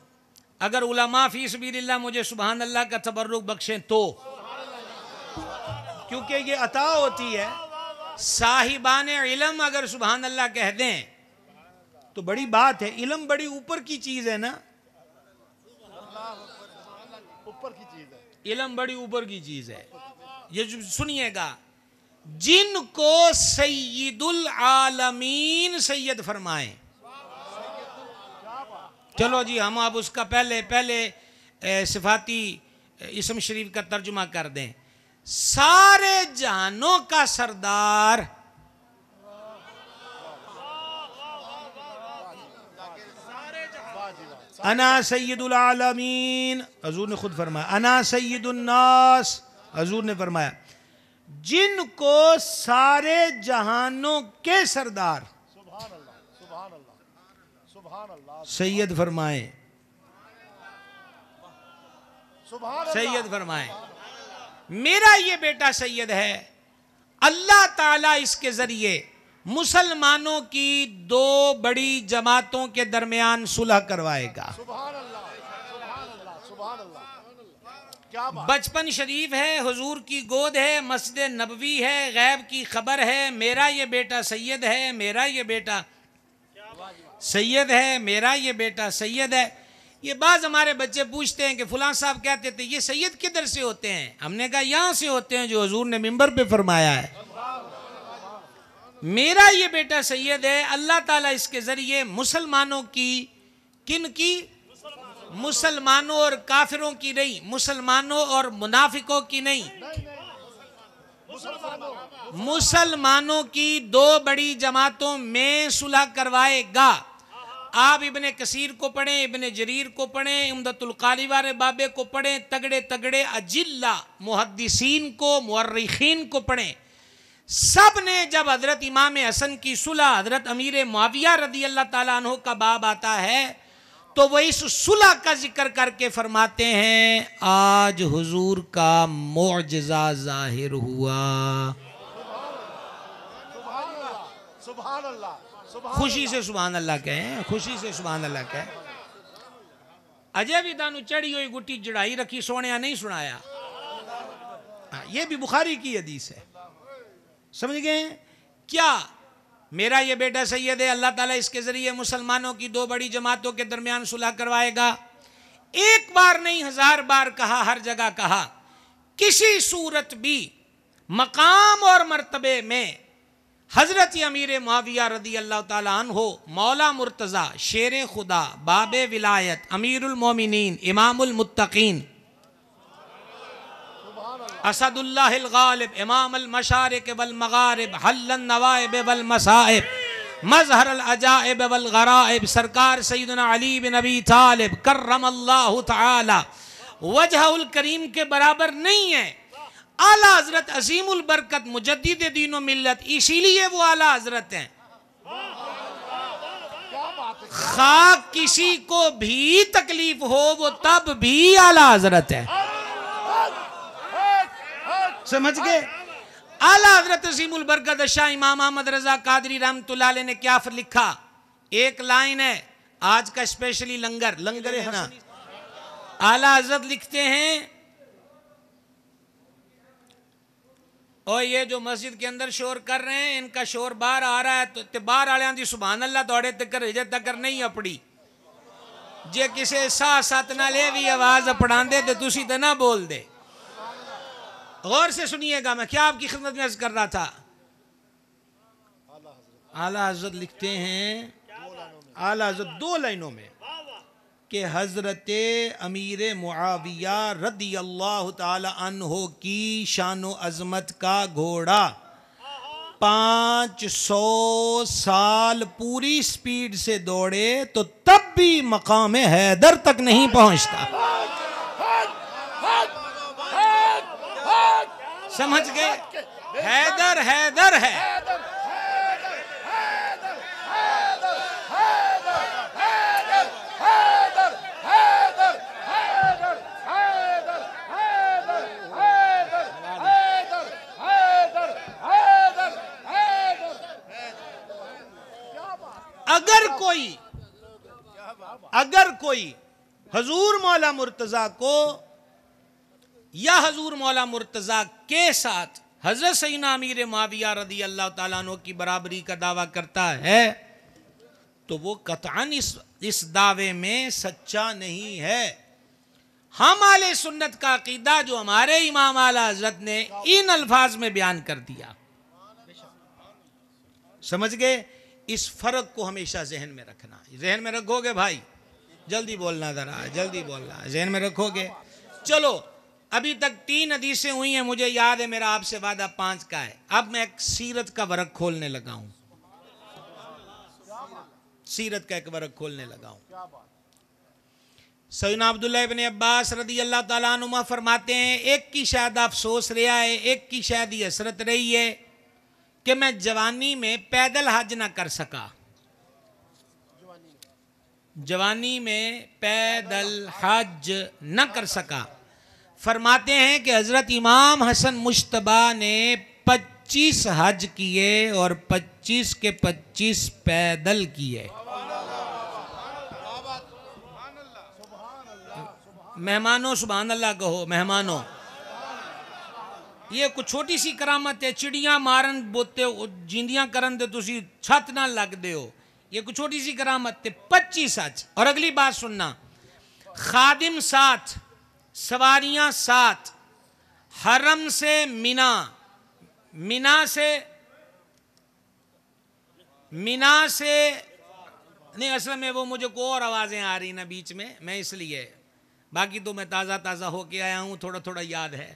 अगर उलमा फी सबील्ला मुझे सुबहान अल्लाह का तबर्रुक बख्शें तो क्योंकि ये अता होती है साहिबान इलम अगर सुबहान अल्लाह कह दें तो बड़ी बात है इलम बड़ी ऊपर की चीज़ है ना ऊपर की चीज़ है इलम बड़ी ऊपर की चीज़ है ये सुनिएगा जिनको सैदुल आलमीन सैयद फरमाए चलो जी हम अब उसका पहले पहले सिफाती इसम शरीफ का तर्जुमा कर दें सारे जहानों का सरदार अना सैदुल आलमीन हजूर ने खुद फरमाया अना सैदुलनास हजूर ने फरमाया जिनको सारे जहानों के सरदार सैयद फरमाए सैयद फरमाए मेरा ये बेटा सैयद है अल्लाह ताला इसके ज़रिए मुसलमानों की दो बड़ी जमातों के दरमियान सुलह करवाएगा सुभान अल्लाह सुभान अल्लाह सुभान अल्लाह बचपन शरीफ है हुजूर की गोद है मस्जिद नबवी है गैब की खबर है मेरा ये बेटा सैयद है मेरा ये बेटा सैयद है मेरा ये बेटा सैयद है ये बाज़ हमारे बच्चे पूछते हैं कि फ़ुलां साहब कहते थे ये सैयद किधर से होते हैं हमने कहा यहाँ से होते हैं जो हजूर ने मिंबर पे फरमाया है मेरा ये बेटा सैयद है अल्लाह ताला इसके ज़रिए मुसलमानों की किन की मुसलमानों और काफिरों की नहीं मुसलमानों और मुनाफिकों की नहीं मुसलमानों की दो बड़ी जमातों में सुलह करवाएगा आप इबन कसीर को पढ़ें इबन जरीर को पढ़ें उमदतुल कालीवार बाबे को पढ़ें तगड़े तगड़े अजिल्ला मुहदसिन को मर्रखीन को पढ़ें सब ने जब हज़रत इमाम हसन की सुलह हज़रत अमीर माविया रदी अल्लाह तु का बाब आता है तो इस सुलह का जिक्र करके फरमाते हैं आज हुजूर का मोजा जाहिर हुआ खुशी से सुबह अल्लाह कहें खुशी से सुबह अल्लाह कहें अजय भी दानु चढ़ी हुई गुटी चढ़ाई रखी सोने नहीं सुनाया हाँ, ये भी बुखारी की हदीस है समझ गए क्या मेरा ये बेटा सैयद है अल्लाह ताला इसके ज़रिए मुसलमानों की दो बड़ी जमातों के दरमियान सुलह करवाएगा एक बार नहीं हज़ार बार कहा हर जगह कहा किसी सूरत भी मकाम और मर्तबे में हज़रत अमीर माविया रदी अल्लाह तन हो मौला मुर्तज़ा शेर खुदा बाब विलायत अमीरमिन इमामुलमतकीन असदुल्लाब इमाम मशारक वलमगारब हल्लवाब वलमसाइब मजहर अजायब वलगराइब सरकार सैदना अली बिन तालब करम अल्लाह ताला करीम के बराबर नहीं है आला हजरत अजीमुल बरकत मुजद्दीद दीन मिलत इसीलिए वो आला हजरत हैं खाक किसी को भी तकलीफ हो वो तब भी आला हजरत है समझ गए आला हजरत बरकत शाह इमाम अहमद रजा कादरी रामतुल्ला ने क्या लिखा एक लाइन है आज का स्पेशली लंगर लंगर है ना आला हजरत लिखते हैं और ये जो मस्जिद के अंदर शोर कर रहे हैं इनका शोर बाहर आ रहा है तो बाहर आलिया सुबह अल्लाह थोड़े तक हिजे तक नहीं अपड़ी जे किसी सा सत ले भी आवाज़ अपना दे तो ना बोल दे गौर से सुनिएगा मैं क्या आपकी खिदमत में अर्ज कर रहा था आला हजरत लिखते हैं आला हजरत दो लाइनों में कि हज़रत अमीर मुआविया रदी अल्लाह तहो की शान अज़मत का घोड़ा पांच सौ साल पूरी स्पीड से दौड़े तो तब भी मकाम हैदर तक नहीं पहुंचता समझ गए हैदर हैदर है अगर कोई अगर कोई हजूर मौला मुर्तजा को या हजूर मौला मुर्तज़ा के साथ हजरत सईना अमीर माविया रदी अल्लाह तु की बराबरी का दावा करता है तो वो कतान इस इस दावे में सच्चा नहीं है हम आल सुन्नत का अकीदा जो हमारे इमाम आला हजरत ने इन अल्फाज में बयान कर दिया समझ गए इस फर्क को हमेशा जहन में रखना जहन में रखोगे भाई जल्दी बोलना ज़रा जल्दी बोलना जहन में रखोगे चलो अभी तक तीन हदीसें हुई हैं मुझे याद है मेरा आपसे वादा पांच का है अब मैं एक सीरत का वर्क खोलने लगा हूं सीरत का एक वर्क खोलने लगा हूं सईना अब्दुल्ला इबन अब्बास रदी अल्लाह तुमा फरमाते हैं एक की शायद अफसोस रहा है एक की शायद ये हसरत रही है कि मैं जवानी में पैदल हज ना कर सका जवानी में पैदल हज न कर सका फरमाते हैं कि हज़रत इमाम हसन मुशतबा ने 25 हज किए और 25 के 25 पैदल किए मेहमानों सुबहान अल्लाह कहो मेहमानों ये कुछ छोटी सी करामत है चिड़िया मारन बोते जिंदियां करन दे तुसी छत ना लग दे हो ये कुछ छोटी सी करामत है पच्चीस हज और अगली बात सुनना खादिम साथ सवारियां सात हरम से मीना मीना से मीना से नहीं असल में वो मुझे को और आवाज़ें आ रही ना बीच में मैं इसलिए बाकी तो मैं ताज़ा ताज़ा होके आया हूं थोड़ा थोड़ा याद है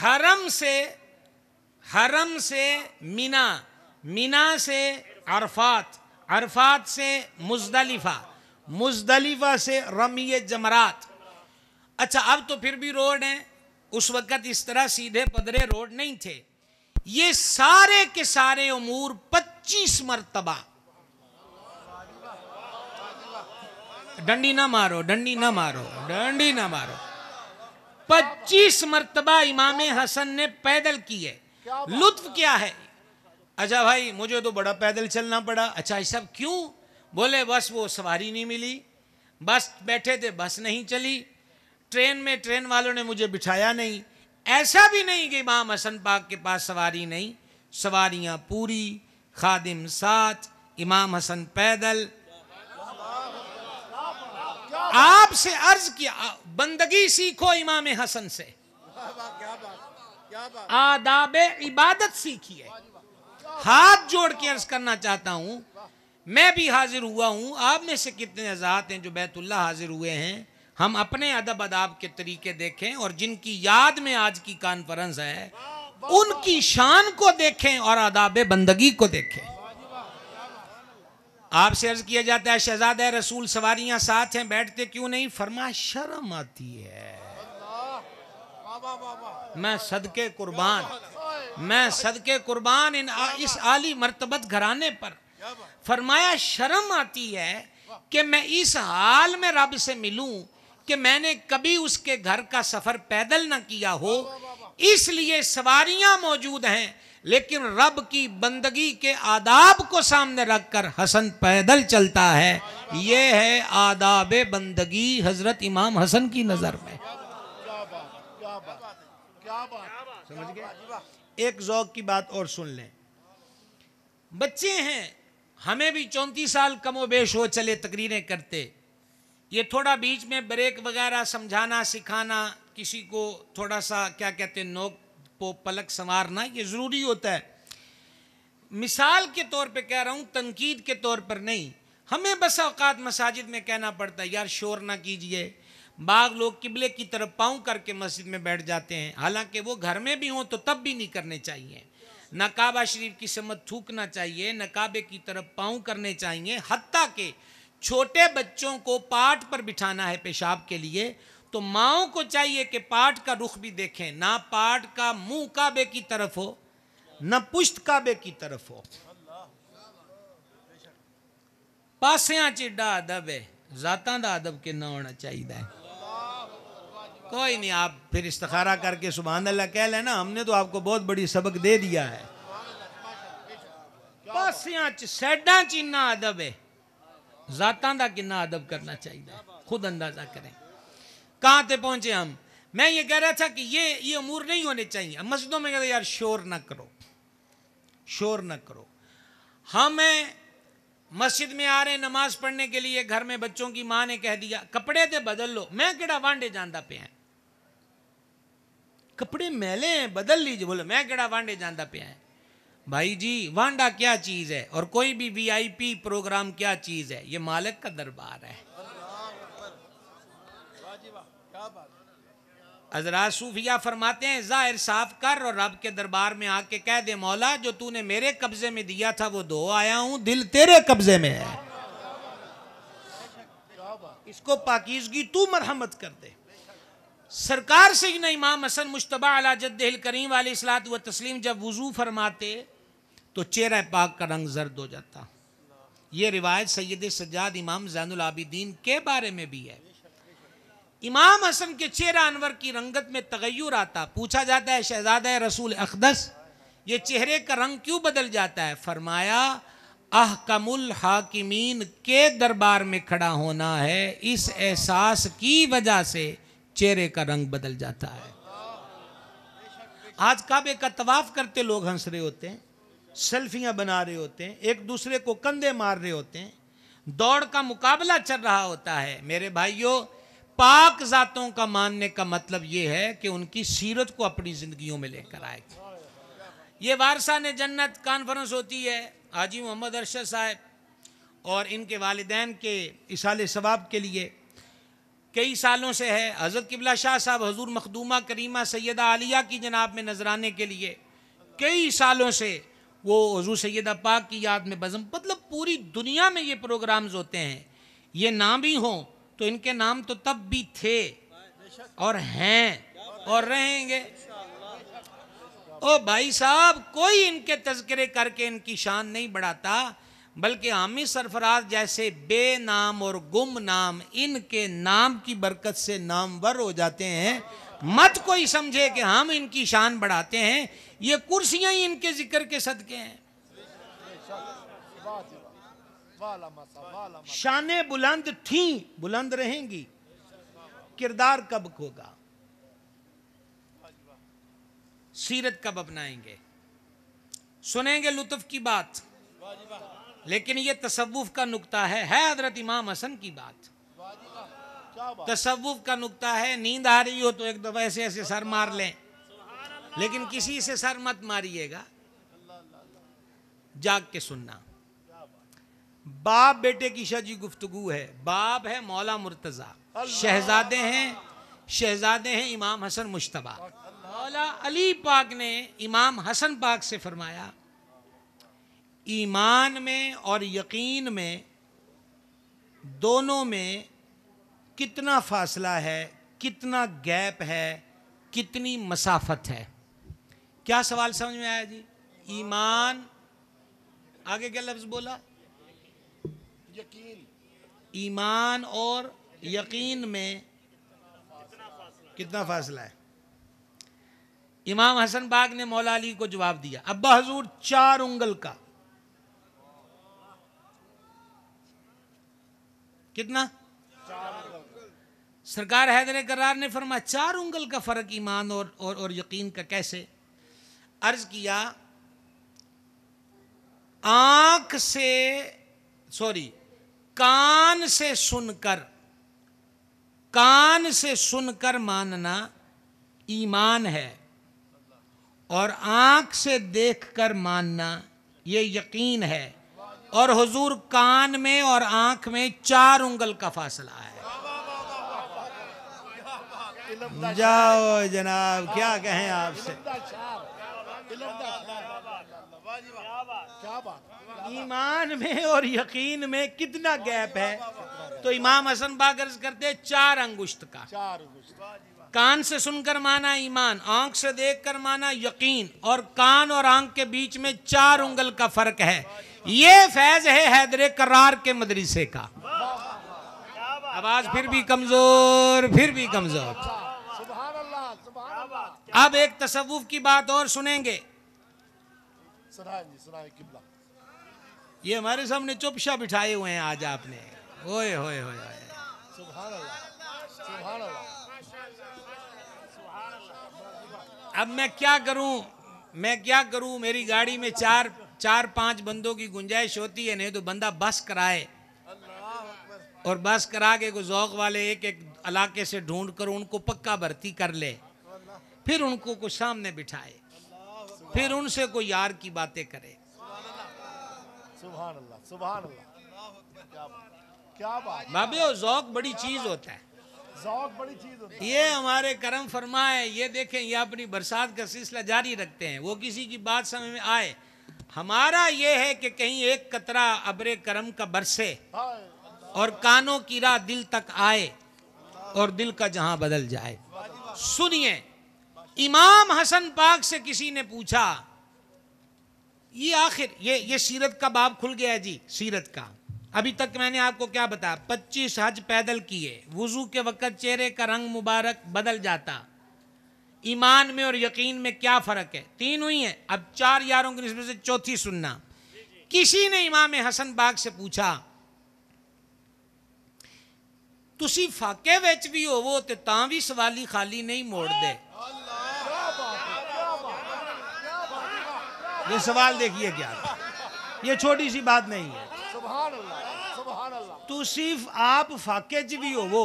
हरम से हरम से मीना मीना से अरफात अरफात से मुजदलिफ़ा मुजदलीफा से रमी जमरात अच्छा अब तो फिर भी रोड हैं उस वक़्त इस तरह सीधे पदरे रोड नहीं थे ये सारे के सारे अमूर 25 मरतबा डंडी ना मारो डंडी ना मारो डंडी ना मारो 25 मरतबा इमाम हसन ने पैदल किए लुत्फ क्या है अच्छा भाई मुझे तो बड़ा पैदल चलना पड़ा अच्छा सब क्यों बोले बस वो सवारी नहीं मिली बस बैठे थे बस नहीं चली ट्रेन में ट्रेन वालों ने मुझे बिठाया नहीं ऐसा भी नहीं कि इमाम हसन पाक के पास सवारी नहीं सवारियां पूरी खादिम साथ इमाम हसन पैदल आपसे अर्ज किया बंदगी सीखो इमाम हसन से आदाब इबादत सीखिए हाथ जोड़ के अर्ज करना चाहता हूं मैं भी हाजिर हुआ हूँ आप में से कितने आज़ाद हैं जो बैतुल्ला हाजिर हुए हैं हम अपने अदब अदाब के तरीके देखें और जिनकी याद में आज की कॉन्फ्रेंस है उनकी शान को देखें और अदाब बंदगी को देखें आपसे अर्ज किया जाता है शहजाद रसूल सवारियां साथ हैं बैठते क्यों नहीं फरमा शर्म आती है मैं सदके कुर्बान मैं सदके कुर्बान इन आ, इस आली मरतबत घराने पर फरमाया शर्म आती है कि मैं इस हाल में रब से मिलूं कि मैंने कभी उसके घर का सफर पैदल ना किया हो इसलिए सवारियां मौजूद हैं लेकिन रब की बंदगी के आदाब को सामने रखकर हसन पैदल चलता है यह है आदाब बंदगी हजरत इमाम हसन की नजर में समझ गए एक जौक की बात और सुन लें बच्चे हैं हमें भी चौंतीस साल कमो बेश हो चले तकरीरें करते ये थोड़ा बीच में ब्रेक वगैरह समझाना सिखाना किसी को थोड़ा सा क्या कहते हैं नोक पो पलक संवारना ये ज़रूरी होता है मिसाल के तौर पे कह रहा हूँ तनकीद के तौर पर नहीं हमें बस अवकात मसाजिद में कहना पड़ता है यार शोर ना कीजिए बाग लोग किबले की तरफ पाँव करके मस्जिद में बैठ जाते हैं हालांकि वो घर में भी हों तो तब भी नहीं करने चाहिए नकाबा शरीफ की समत थूकना चाहिए नकाबे की तरफ पाँव करने चाहिए हती के छोटे बच्चों को पाठ पर बिठाना है पेशाब के लिए तो माओ को चाहिए कि पाठ का रुख भी देखें ना पाठ का मुंह काबे की तरफ हो ना पुश्त काबे की तरफ हो पासया चिडा अदब है जाता अदब के ना होना चाहिए कोई नहीं आप फिर इस्तारा करके सुबह अल्लाह कह लेना हमने तो आपको बहुत बड़ी सबक दे दिया है बस यहाँ सैडा च इन्ना अदब है जाता का कि अदब करना चाहिए खुद अंदाजा करें कहाँ ते पहुंचे हम मैं ये कह रहा था कि ये ये अमूर नहीं होने चाहिए मस्जिदों में कहते यार शोर ना करो शोर ना करो हमें मस्जिद में आ रहे नमाज पढ़ने के लिए घर में बच्चों की माँ ने कह दिया कपड़े तो बदल लो मैं किड़ा वांडे जानता पे हैं कपड़े मैले हैं बदल लीजिए बोलो मैं कड़ा वांडे जाना पे है भाई जी वांडा क्या चीज है और कोई भी वीआईपी प्रोग्राम क्या चीज है ये मालिक का दरबार है अजरा सूफिया फरमाते हैं जाहिर साफ कर और रब के दरबार में आके कह दे मौला जो तूने मेरे कब्जे में दिया था वो दो आया हूं दिल तेरे कब्जे में है इसको पाकिजगी तू मरहमत कर दे सरकार से ही नहीं इमाम हसन मुशतबा अला जद्दिल करीम वाली सलात व तस्लीम जब वज़ू फरमाते तो चेहरा पाक का रंग जर्द हो जाता ये रिवायत सैद सज्जाद इमाम जैनदीन के बारे में भी है इमाम हसन के चेहरा अनवर की रंगत में तगैर आता पूछा जाता है शहजाद रसूल अकदस ये चेहरे का रंग क्यों बदल जाता है फरमाया अह कमुल हाकिमीन के दरबार में खड़ा होना है इस एहसास की वजह से चेहरे का रंग बदल जाता है आज काबे का तवाफ करते लोग हंस रहे होते हैं सेल्फियां बना रहे होते हैं एक दूसरे को कंधे मार रहे होते हैं दौड़ का मुकाबला चल रहा होता है मेरे भाइयों पाक जातों का मानने का मतलब ये है कि उनकी सीरत को अपनी ज़िंदगियों में लेकर आए ये वारसा ने जन्नत कॉन्फ्रेंस होती है हाजी मोहम्मद अरशद साहब और इनके वालदेन के इसाल सवाब के लिए कई सालों से है हज़रत किबला शाह साहब हजूर मखदूमा करीमा सैदा आलिया की जनाब में नजराने के लिए कई सालों से वो हजू सैदा पाक की याद में बज़म मतलब पूरी दुनिया में ये प्रोग्राम्स होते हैं ये नाम ही हों तो इनके नाम तो तब भी थे और हैं और रहेंगे ओ भाई साहब कोई इनके तस्करे करके इनकी शान नहीं बढ़ाता बल्कि हामी सरफराज जैसे बेनाम और गुम नाम इनके नाम की बरकत से नामवर हो जाते हैं मत कोई समझे कि हम इनकी शान बढ़ाते हैं ये कुर्सियां ही इनके जिक्र के सदके हैं शाने बुलंद थी बुलंद रहेंगी किरदार कब होगा सीरत कब अपनाएंगे सुनेंगे लुत्फ की बात लेकिन ये तसव्वुफ का नुकता है है हजरत इमाम हसन की बात तसव्वुफ का नुकता है नींद आ रही हो तो एक दफ़ा ऐसे ऐसे सर मार लें लेकिन किसी से सर मत मारिएगा जाग के सुनना बाप बेटे की शजी गुफ्तगु है बाप है मौला मुर्तज़ा शहजादे हैं शहजादे हैं इमाम हसन मुशतबा मौला अली पाक ने इमाम हसन पाक से फरमाया ईमान में और यकीन में दोनों में कितना फासला है कितना गैप है कितनी मसाफत है क्या सवाल समझ में आया जी ईमान आगे क्या लफ्ज़ बोला यकीन ईमान और यकीन में कितना फासला है इमाम हसन बाग ने मौला अली को जवाब दिया अब्बा हजूर चार उंगल का कितना सरकार हैदर करार ने फरमा चार उंगल का फ़र्क ईमान और, और और यकीन का कैसे अर्ज किया आंख से सॉरी कान से सुनकर कान से सुनकर मानना ईमान है और आंख से देखकर मानना ये यकीन है और हुजूर कान में और आंख में चार उंगल का फासला है जाओ जनाब क्या कहें आपसे ईमान में और यकीन में कितना गैप है तो इमाम हसन बागर्ज करते चार अंगुश्त का चार कान से सुनकर माना ईमान आंख से देखकर माना यकीन और कान और आंख के बीच में चार उंगल का फर्क है ये फैज है हैदर करार के मदरसे का आवाज फिर भी कमजोर फिर भी कमजोर अब एक तसवुफ की बात और सुनेंगे ये हमारे सामने चुपचाप बिठाए हुए हैं आज आपने ओए होए होए अब मैं क्या करूं मैं क्या करूं मेरी गाड़ी में चार चार पांच बंदों की गुंजाइश होती है नहीं तो बंदा बस कराए और बस करा के गुजौक वाले एक एक इलाके से ढूंढ कर उनको पक्का भर्ती कर ले फिर उनको कुछ सामने बिठाए फिर उनसे कोई यार की बातें करे बाबे जौक बड़ी चीज होता है जौक बड़ी चीज होती है ये हमारे कर्म फरमाए ये देखें ये अपनी बरसात का सिलसिला जारी रखते हैं वो किसी की बात समझ में आए हमारा ये है कि कहीं एक कतरा अबरे करम का बरसे और कानों की राह दिल तक आए और दिल का जहां बदल जाए सुनिए इमाम हसन पाक से किसी ने पूछा ये आखिर ये ये सीरत का बाब खुल गया है जी सीरत का अभी तक मैंने आपको क्या बताया पच्चीस हज पैदल किए वजू के वक़्त चेहरे का रंग मुबारक बदल जाता ईमान में और यकीन में क्या फ़र्क है तीन हुई है अब चार यारों की नस्बत से चौथी सुनना किसी ने इमाम हसन बाग से पूछा ਤੁਸੀਂ फाके भी होवो ਹੋਵੋ ਤੇ भी सवाली खाली नहीं मोड़ दे ये सवाल देखिए क्या ये छोटी सी बात नहीं है तू सिर्फ आप फाके च भी होवो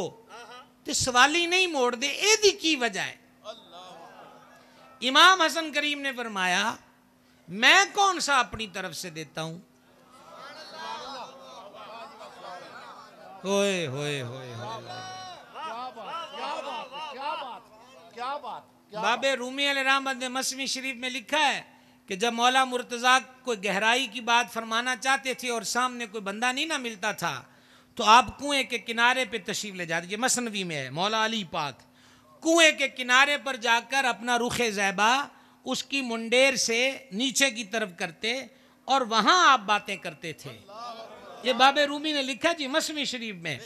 तो सवाली नहीं दे ए की वजह है इमाम हसन करीम ने फरमाया मैं कौन सा अपनी तरफ से देता हूं होए होए होए बाबे रूमी अलहमद ने मसमी शरीफ में लिखा है कि जब मौला मुर्तज़ा कोई गहराई की बात फरमाना चाहते थे और सामने कोई बंदा नहीं ना मिलता था तो आप कुएं के किनारे पे तशीफ ले जाते मसनवी में है मौला अली पाक कुएं के किनारे पर जाकर अपना रुख जैबा उसकी मुंडेर से नीचे की तरफ करते और वहां आप बातें करते थे ये बाबे रूमी ने लिखा जी मसमी शरीफ में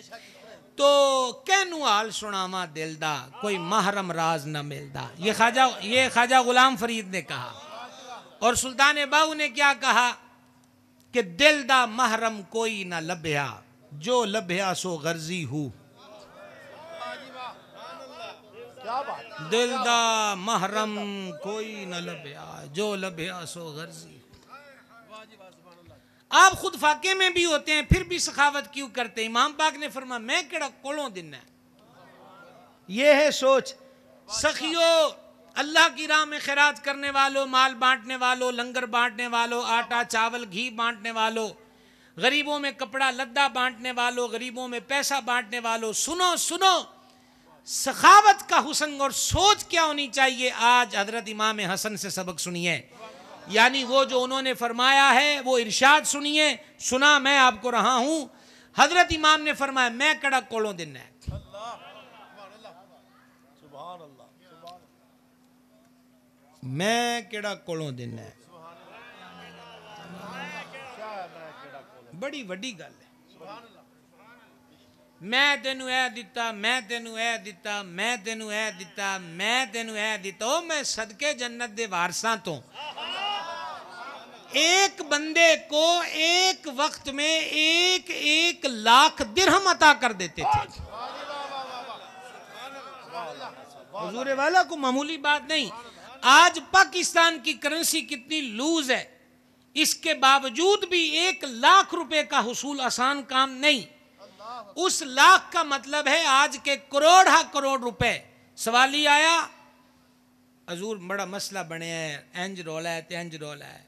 तो कहनू आल सुनामा दिलदा कोई महरम राज न मिलदा ये खाजा ये ख्वाजा गुलाम फरीद ने कहा और सुल्तान बाहू ने क्या कहा कि दिलदा महरम कोई ना लभ्या जो लभ्या सो गर्जी हूँ दिल दा महरम कोई न लभ्या जो लभ्या सो गर्जी आप खुद फाके में भी होते हैं फिर भी सखावत क्यों करते हैं इमाम पाक ने फरमा मैं केड़ा कोलों दिन है ये है सोच सखियो अल्लाह की राह में खैरात करने वालों माल बांटने वालों लंगर बांटने वालों आटा चावल घी बांटने वालों गरीबों में कपड़ा लद्दा बांटने वालों गरीबों में पैसा बांटने वालों सुनो सुनो सखावत का हुसन और सोच क्या होनी चाहिए आज हजरत इमाम हसन से सबक सुनिए यानी वो जो उन्होंने फरमाया है वो इरशाद सुनिए सुना मैं आपको रहा हूं हजरत इमाम ने फरमाया मैं कड़क कोलो दिन है मैं केड़ा कोलो दिन है बड़ी वही गल है मैं तेन ए दिता मैं तेन ए दिता मैं तेन ए दिता मैं तेन ए दिता ਉਹ मैं सदके जन्नत ਦੇ वारसा तो एक बंदे को एक वक्त में एक एक लाख दिरहम अता कर देते थे हजूरे वाला को मामूली बात नहीं आज पाकिस्तान की करेंसी कितनी लूज है इसके बावजूद भी एक लाख रुपए का हसूल आसान काम नहीं उस लाख का मतलब है आज के करोड़ हा करोड़ रुपए सवाल ही आया हजूर बड़ा मसला बने है इंज रोला है तेंज रोला है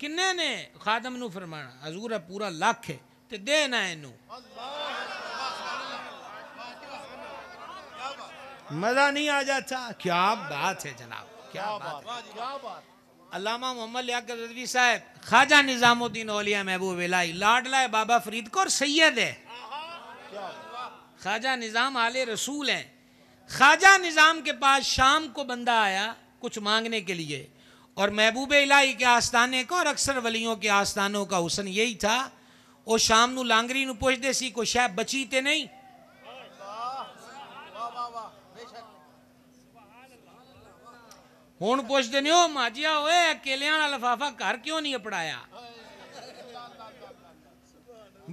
किन्ने ने खादम नु फरमाना हजूर है पूरा लाख है तो देना इनू मजा नहीं आ जाता क्या बात है जनाब क्या बात क्या बात अलामा मोहम्मद लियाकत रजवी साहब ख्वाजा निज़ामुद्दीन औलिया महबूब इलाही लाडला बाबा फरीद को सैयद है ख्वाजा निज़ाम आले रसूल हैं ख्वाजा निज़ाम के पास शाम को बंदा आया कुछ मांगने के लिए और महबूब इलाही के आस्थाने का और अक्सर वलियों के आस्थानों का हुसन यही था वो शाम नू लांगरी नू ਪੁੱਛਦੇ सी को शायद बची ਤੇ नहीं हूँ ਪੁੱਛਦੇ ਨੇ ਉਹ ਮਾਜੀਆ ਓਏ ਅਕੇਲਿਆਂ ਵਾਲਾ ਲਫਾਫਾ ਘਰ ਕਿਉਂ ਨਹੀਂ ਅਪੜਾਇਆ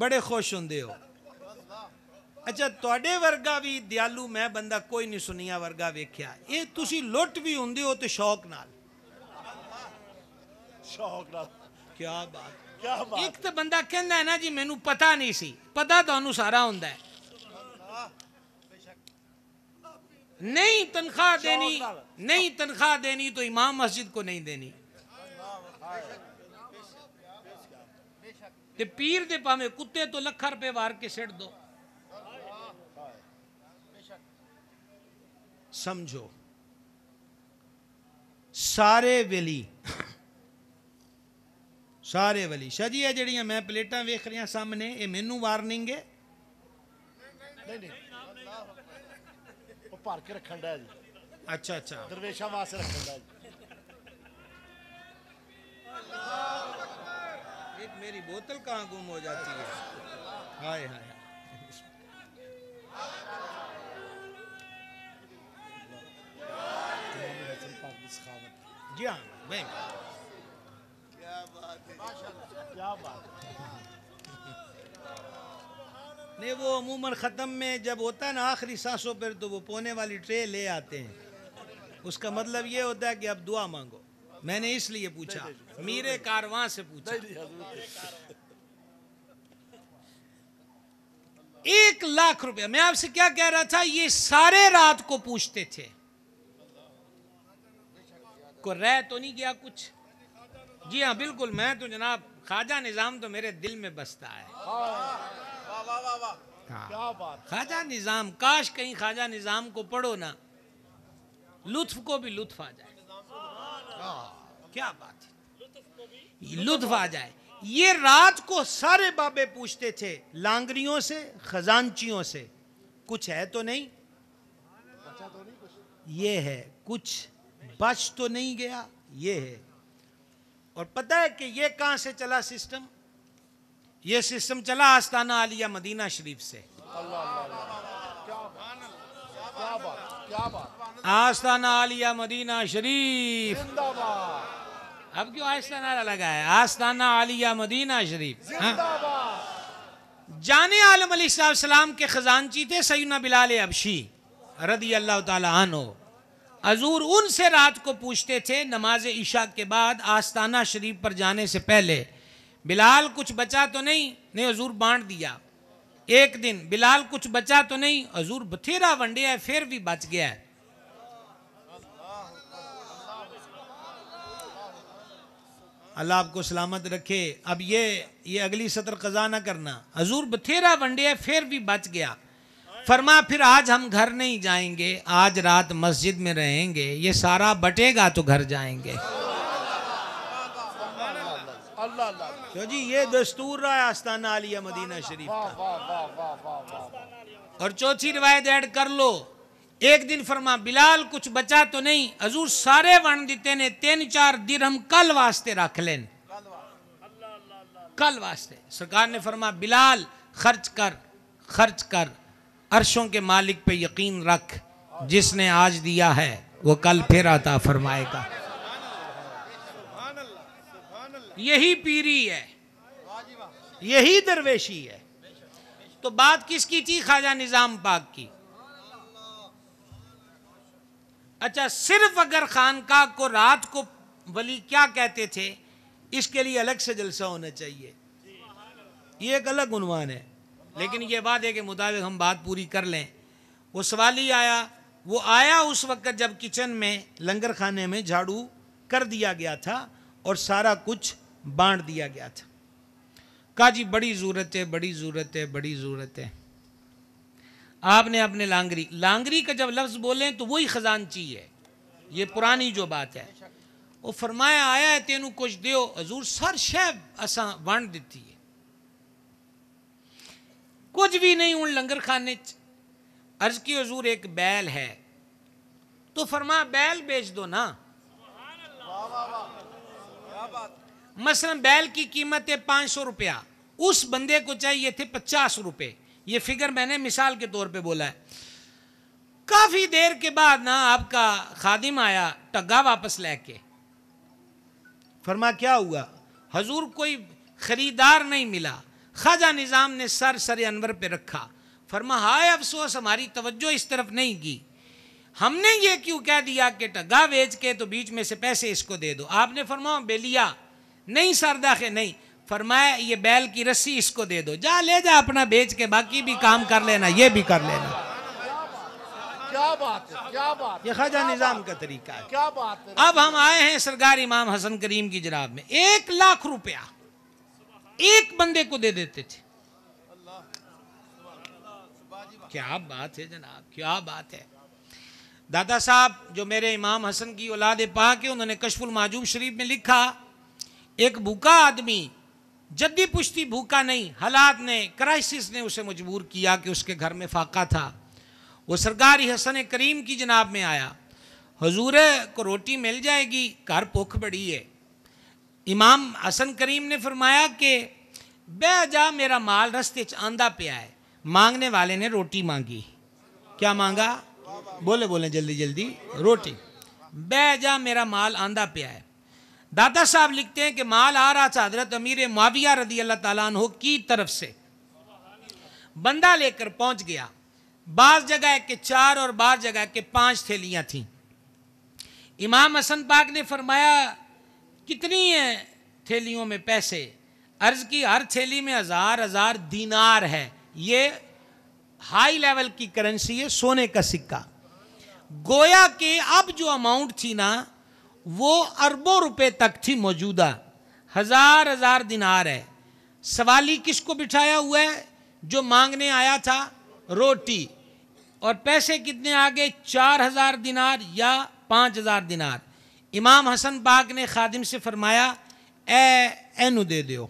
ਬੜੇ ਖੁਸ਼ ਅੱਛਾ ਤੁਹਾਡੇ ਵਰਗਾ ਵੀ ਦਿਆਲੂ ਮੈਂ ਬੰਦਾ ਕੋਈ ਨਹੀਂ ਸੁਨੀਆ ਵਰਗਾ ਵੇਖਿਆ ਇਹ ਤੁਸੀਂ ਲੁੱਟ ਵੀ ਹੁੰਦੇ ਹੋ ਤੇ ਸ਼ੌਕ ਨਾਲ ਸ਼ੌਕ ਨਾਲ ਕੀ ਬਾਤ ਕੀ ਬਾਤ ਇੱਕ ਤਾਂ ਬੰਦਾ ਕਹਿੰਦਾ ਹੈ ਨਾ ਜੀ ਮੈਨੂੰ ਪਤਾ ਨਹੀਂ ਸੀ ਪਤਾ ਤੁਹਾਨੂੰ ਸਾਰਾ ਹੁੰਦਾ ਹੈ ਨਹੀਂ ਤਨਖਾਹ ਦੇਣੀ ਨਹੀਂ ਤਨਖਾਹ ਦੇਣੀ तो ਇਮਾਮ ਮਸਜਿਦ ਕੋ ਨਹੀਂ ਦੇਣੀ ਤੇ ਪੀਰ ਦੇ ਭਾਵੇਂ ਕੁੱਤੇ ਤੋਂ ਲੱਖਾਂ ਰੁਪਏ ਵਾਰ ਕੇ ਛੱਡ ਦੋ समझो सारे वेली सारे वेली शाह है जड़िया मैं प्लेटा वेख रहा सामने ये मेनू वार्निंग है अच्छा अच्छा दरवेशा मेरी बोतल कहां सखावत जी हाँ भाई क्या बात है क्या बात नहीं वो अमूमन ख़त्म में जब होता है ना आखिरी सांसों पर तो वो पोने वाली ट्रे ले आते हैं उसका मतलब ये होता है कि अब दुआ मांगो मैंने इसलिए पूछा मीरे कारवां से पूछा एक लाख रुपया मैं आपसे क्या कह रहा था ये सारे रात को पूछते थे को रह तो नहीं गया कुछ जी हाँ बिल्कुल मैं तो जनाब खाजा निज़ाम तो मेरे दिल में बसता है हाँ, हाँ। खाजा निज़ाम काश कहीं खाजा निज़ाम को पढ़ो ना लुत्फ को भी लुत्फ आ जाए क्या बात है लुत्फ आ जाए ये रात को सारे बाबे पूछते थे लांगरियों से खजानचियों से कुछ है तो नहीं तो ये है कुछ बच तो नहीं गया ये है और पता है कि ये कहां से चला सिस्टम ये सिस्टम चला आस्ताना आलिया मदीना शरीफ से आस्ताना आलिया मदीना शरीफ अब क्यों आस्ताना लगा है आस्ताना आलिया मदीना शरीफ हाँ। जाने आलम अली सलाम के खजानची थे सयुना बिलाल अबशी रदी अल्लाह तला हजूर उनसे रात को पूछते थे नमाज ईशा के बाद आस्ताना शरीफ पर जाने से पहले बिलाल कुछ बचा तो नहीं नहीं हजूर बांट दिया एक दिन बिलाल कुछ बचा तो नहीं हजूर बथेरा वंडे है फिर भी बच गया है अल्लाह आपको सलामत रखे अब ये ये अगली सतर कज़ा ना करना हजूर बथेरा वंडे है फिर भी बच गया फरमा फिर आज हम घर नहीं जाएंगे आज रात मस्जिद में रहेंगे ये सारा बटेगा तो घर जाएंगे तो जी ये दस्तूर रहा है आस्थाना आलिया मदीना शरीफ का और चौथी रिवायत ऐड कर लो एक दिन फरमा बिलाल कुछ बचा तो नहीं हजूर सारे वन दिते ने तीन चार दिन हम कल वास्ते रख लेन कल वास्ते सरकार ने फरमा बिलाल खर्च कर खर्च कर अरशों के मालिक पे यकीन रख जिसने आज दिया है वो कल फिर आता फरमाएगा यही पीरी है यही दरवेशी है तो बात किसकी थी खाजा निज़ाम पाक की अच्छा सिर्फ अगर खानका को रात को वली क्या कहते थे इसके लिए अलग से जलसा होना चाहिए ये एक अलग उनवान है लेकिन ये वादे के मुताबिक हम बात पूरी कर लें वो सवाल ही आया वो आया उस वक्त जब किचन में लंगर खाने में झाड़ू कर दिया गया था और सारा कुछ बांट दिया गया था कहा जी बड़ी ज़रूरत है बड़ी ज़रूरत है बड़ी ज़रूरत है आपने अपने लांगरी लांगरी का जब लफ्ज़ बोलें तो वही ख़जानची है ये पुरानी जो बात है वो फरमाया आया है तेनू कुछ दो हजूर सर शह असा बांट दिती है कुछ भी नहीं हूँ लंगर खाने अर्ज की हजूर एक बैल है तो फरमा बैल बेच दो ना मसलन बैल की कीमत है पांच सौ रुपया उस बंदे को चाहिए थे पचास रुपये ये फिगर मैंने मिसाल के तौर पे बोला है काफ़ी देर के बाद ना आपका खादिम आया टग्गा वापस लेके फरमा क्या हुआ हजूर कोई खरीदार नहीं मिला ख्वाजा निज़ाम ने सर सर अनवर पे रखा फरमा हाय अफसोस हमारी तवज्जो इस तरफ नहीं की हमने ये क्यों कह दिया कि टगा बेच के तो बीच में से पैसे इसको दे दो आपने फरमाओ बेलिया नहीं के नहीं फरमाया ये बैल की रस्सी इसको दे दो जा ले जा अपना बेच के बाकी भी काम कर लेना ये भी कर लेना क्या बात है क्या बात ये खजा निज़ाम का तरीका है क्या बात है अब हम आए हैं सरकार इमाम हसन करीम की जनाब में एक लाख रुपया एक बंदे को दे देते थे क्या बात है जनाब क्या बात है दादा साहब जो मेरे इमाम हसन की औलाद पा के उन्होंने कशफुल माजूब शरीफ में लिखा एक भूखा आदमी जद्दी पुश्ती भूखा नहीं हालात ने क्राइसिस ने उसे मजबूर किया कि उसके घर में फाका था वो सरकारी हसन करीम की जनाब में आया हजूर को रोटी मिल जाएगी घर भुख बड़ी है इमाम हसन करीम ने फरमाया कि बह जा मेरा माल रस्ते च आंदा पिया है मांगने वाले ने रोटी मांगी क्या मांगा बोले बोले जल्दी जल्दी रोटी बह जा मेरा माल आंदा पिया है दादा साहब लिखते हैं कि माल आ रहा था हजरत अमीर माविया रदी अल्लाह तला की तरफ से बंदा लेकर पहुंच गया बाज जगह के चार और बार जगह के पांच थैलियां थी इमाम हसन पाक ने फरमाया कितनी है थैलियों में पैसे अर्ज की हर थैली में हज़ार हज़ार दीनार है ये हाई लेवल की करेंसी है सोने का सिक्का गोया के अब जो अमाउंट थी ना वो अरबों रुपए तक थी मौजूदा हज़ार हज़ार दिनार है सवाली किसको बिठाया हुआ है जो मांगने आया था रोटी और पैसे कितने आ गए चार हज़ार दिनार या पाँच हज़ार दिनार इमाम हसन बाग ने खादिम से फरमाया ए एनु दे दो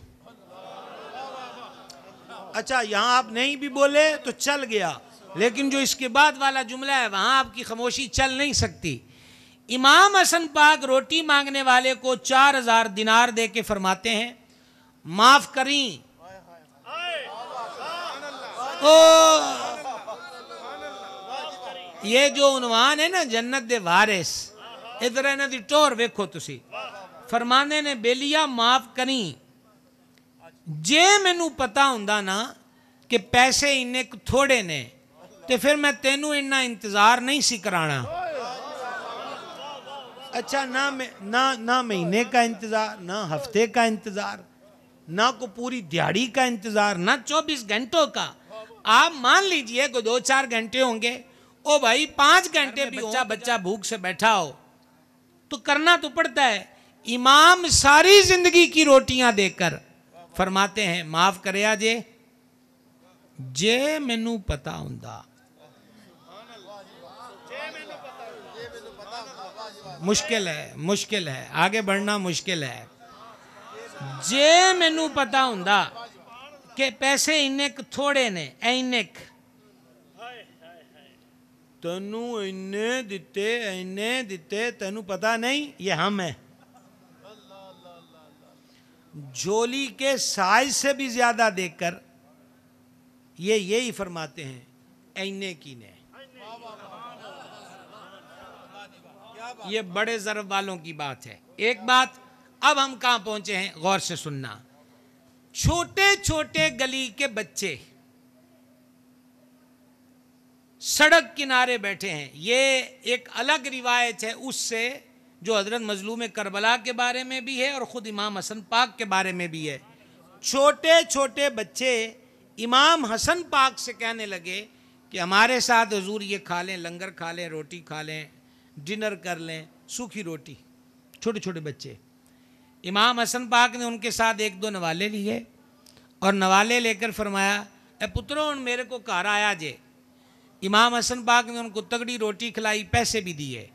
अच्छा यहाँ आप नहीं भी बोले तो चल गया लेकिन जो इसके बाद वाला जुमला है वहाँ आपकी खामोशी चल नहीं सकती इमाम हसन पाक रोटी मांगने वाले को चार हजार दिनार दे के फरमाते हैं माफ करी ओ तो ये जो उनवान है ना जन्नत दे वारिस इधर इन्हों की टोर वेखो तुम फरमाने ने बेलिया माफ करी जे ਮੈਨੂੰ पता हों ना कि पैसे इन्ने थोड़े ने तो फिर मैं ਮੈਂ इन्ना इंतजार नहीं सी करा अच्छा ना ना ना महीने का इंतज़ार ना हफ्ते का इंतज़ार ना को पूरी दिहाड़ी का इंतज़ार ना चौबीस घंटों का आप मान लीजिए को दो चार घंटे होंगे ओ भाई पांच घंटे भी बच्चा बच्चा भूख से बैठा हो तो करना तो पड़ता है इमाम सारी जिंदगी की रोटियां देकर फरमाते हैं माफ करे जे जे मैनू पता होंदा मुश्किल है मुश्किल है आगे बढ़ना मुश्किल है जे मैनू पता हों कि पैसे इन्ने थोड़े ने इन्ने तनु इन्ने दिते इन्ने दिते तनु पता नहीं ये हम है झोली के साइज से भी ज्यादा देखकर ये यही फरमाते हैं ऐने की ने ये बड़े जरब वालों की बात है एक बात अब हम कहां पहुंचे हैं गौर से सुनना छोटे छोटे गली के बच्चे सड़क किनारे बैठे हैं ये एक अलग रिवायत है उससे जो हजरत मजलूम करबला के बारे में भी है और ख़ुद इमाम हसन पाक के बारे में भी है छोटे छोटे बच्चे इमाम हसन पाक से कहने लगे कि हमारे साथ हजूर ये खा लें लंगर खा लें रोटी खा लें डिनर कर लें सूखी रोटी छोटे छोटे बच्चे इमाम हसन पाक ने उनके साथ एक दो नवाले लिए और नवाले लेकर फरमाया ए पुत्रों मेरे को घर आया जे इमाम हसन पाक ने उनको तगड़ी रोटी खिलाई पैसे भी दिए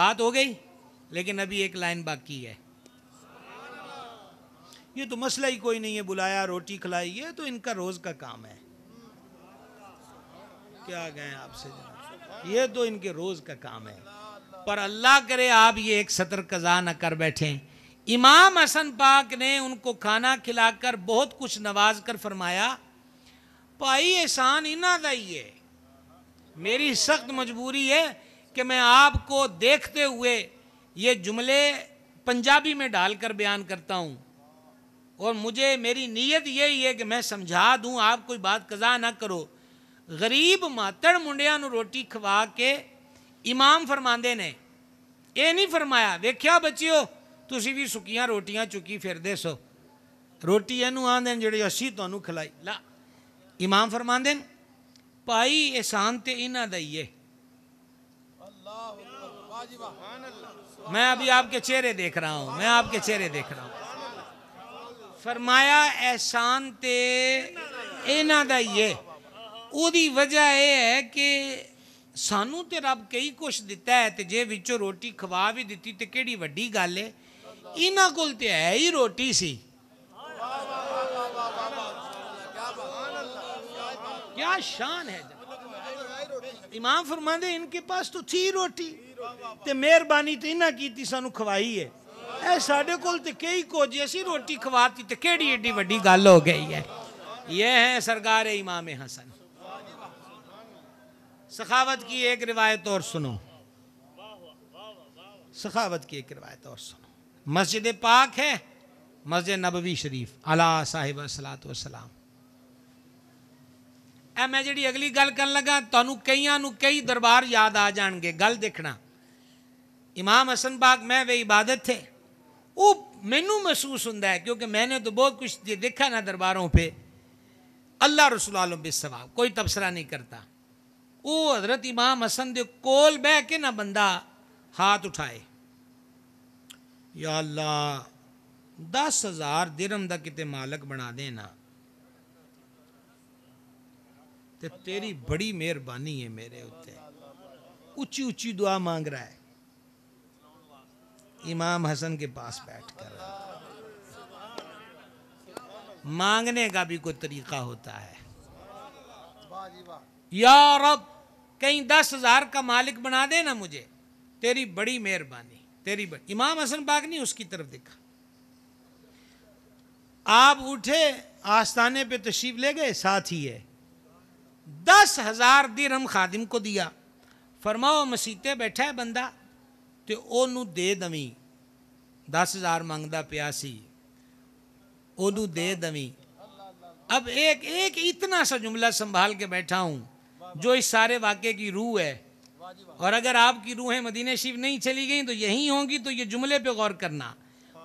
बात हो गई लेकिन अभी एक लाइन बाकी है ये तो मसला ही कोई नहीं है बुलाया रोटी खिलाई ये तो इनका रोज़ का काम है क्या गए आपसे ये तो इनके रोज़ का काम है पर अल्लाह करे आप ये एक सतर कज़ा न कर बैठे इमाम हसन पाक ने उनको खाना खिलाकर बहुत कुछ नवाज कर फरमाया भाई एहसान इन्ना का ही है मेरी सख्त मजबूरी है कि मैं आपको देखते हुए ये जुमले पंजाबी में डालकर बयान करता हूँ और मुझे मेरी नीयत यही है कि मैं समझा दूँ आप कोई बात कज़ा ना करो गरीब मातड़ मुंडिया रोटी खवा के इमाम फरमाते ने ये नहीं फरमाया वेख्या बचियो तुम भी ਸੁੱਕੀਆਂ रोटियां चुकी फिर दे सो रोटी ਆਂਦੇ ਨੇ ਜਿਹੜੀ अस्सी ਤੁਹਾਨੂੰ खिलाई ला इमाम ਫਰਮਾਉਂਦੇ ਨੇ पाई एहसान तो इन्हों ही है मैं अभी आपके चेहरे देख रहा हूँ मैं आपके चेहरे देख रहा हूँ फरमाया एहसान तो इन्हों ही है वजह यह है कि सानू तो रब कई कुछ दिता है तो जे बिचो रोटी खवा भी दी तो कि वही गल है इन्होंने को है ही रोटी सी क्या शान है इमाम फरमाते इनके पास तो थी रोटी तो मेहरबानी तो इन्हें की सू खवाई है ਇਹ ਸਾਡੇ ਕੋਲ ਤੇ ਕਈ ਕੁਝ ਅਸੀਂ ਰੋਟੀ ਖਵਾਤੀ ਤੇ ਕਿਹੜੀ ਏਡੀ ਵੱਡੀ ਗੱਲ ਹੋ ਗਈ ਹੈ ਇਹ ਹੈ ਸਰਕਾਰ ਇਮਾਮ सखावत की एक रिवायत और सुनो सखावत की एक रिवायत और सुनो मस्जिद पाक है मस्जिद नबवी शरीफ अला साहिब सलात वसलाम ए मैं जी अगली गल कर लगा ਤੁਹਾਨੂੰ कई कई दरबार याद आ ਆ गल देखना इमाम हसन बाग मैं वे इबादत थे वो मैनू महसूस होता क्योंकि मैंने तो बहुत कुछ देखा ना दरबारों पर अल्लाह रसूल आलम बिसवाब कोई तबसरा नहीं करता वो हजरत इमाम हसन दे कोल बह के ना बंदा हाथ उठाए या अल्लाह दस हज़ार दिरम का कितने मालक बना देना ते तेरी बड़ी मेहरबानी है मेरे ਉੱਤੇ ਉੱਚੀ ਉੱਚੀ दुआ मांग रहा है इमाम हसन के पास बैठ कर मांगने का भी कोई तरीका होता है या रब कहीं दस हजार का मालिक बना दे ना मुझे तेरी बड़ी मेहरबानी तेरी बड़ी इमाम हसन बाग ने उसकी तरफ देखा आप उठे आस्थाने पे तशरीफ ले गए साथ ही है दस हजार दिरहम खादिम को दिया फरमाओ मसीते बैठा है बंदा तो ओनू दे दवी दस हजार मंगता पिया ओनू दे दवी अब एक एक इतना सा जुमला संभाल के बैठा हूँ जो इस सारे वाक्य की रूह है और अगर आपकी रूहें मदीने शिव नहीं चली गई तो यही होंगी तो ये जुमले पे गौर करना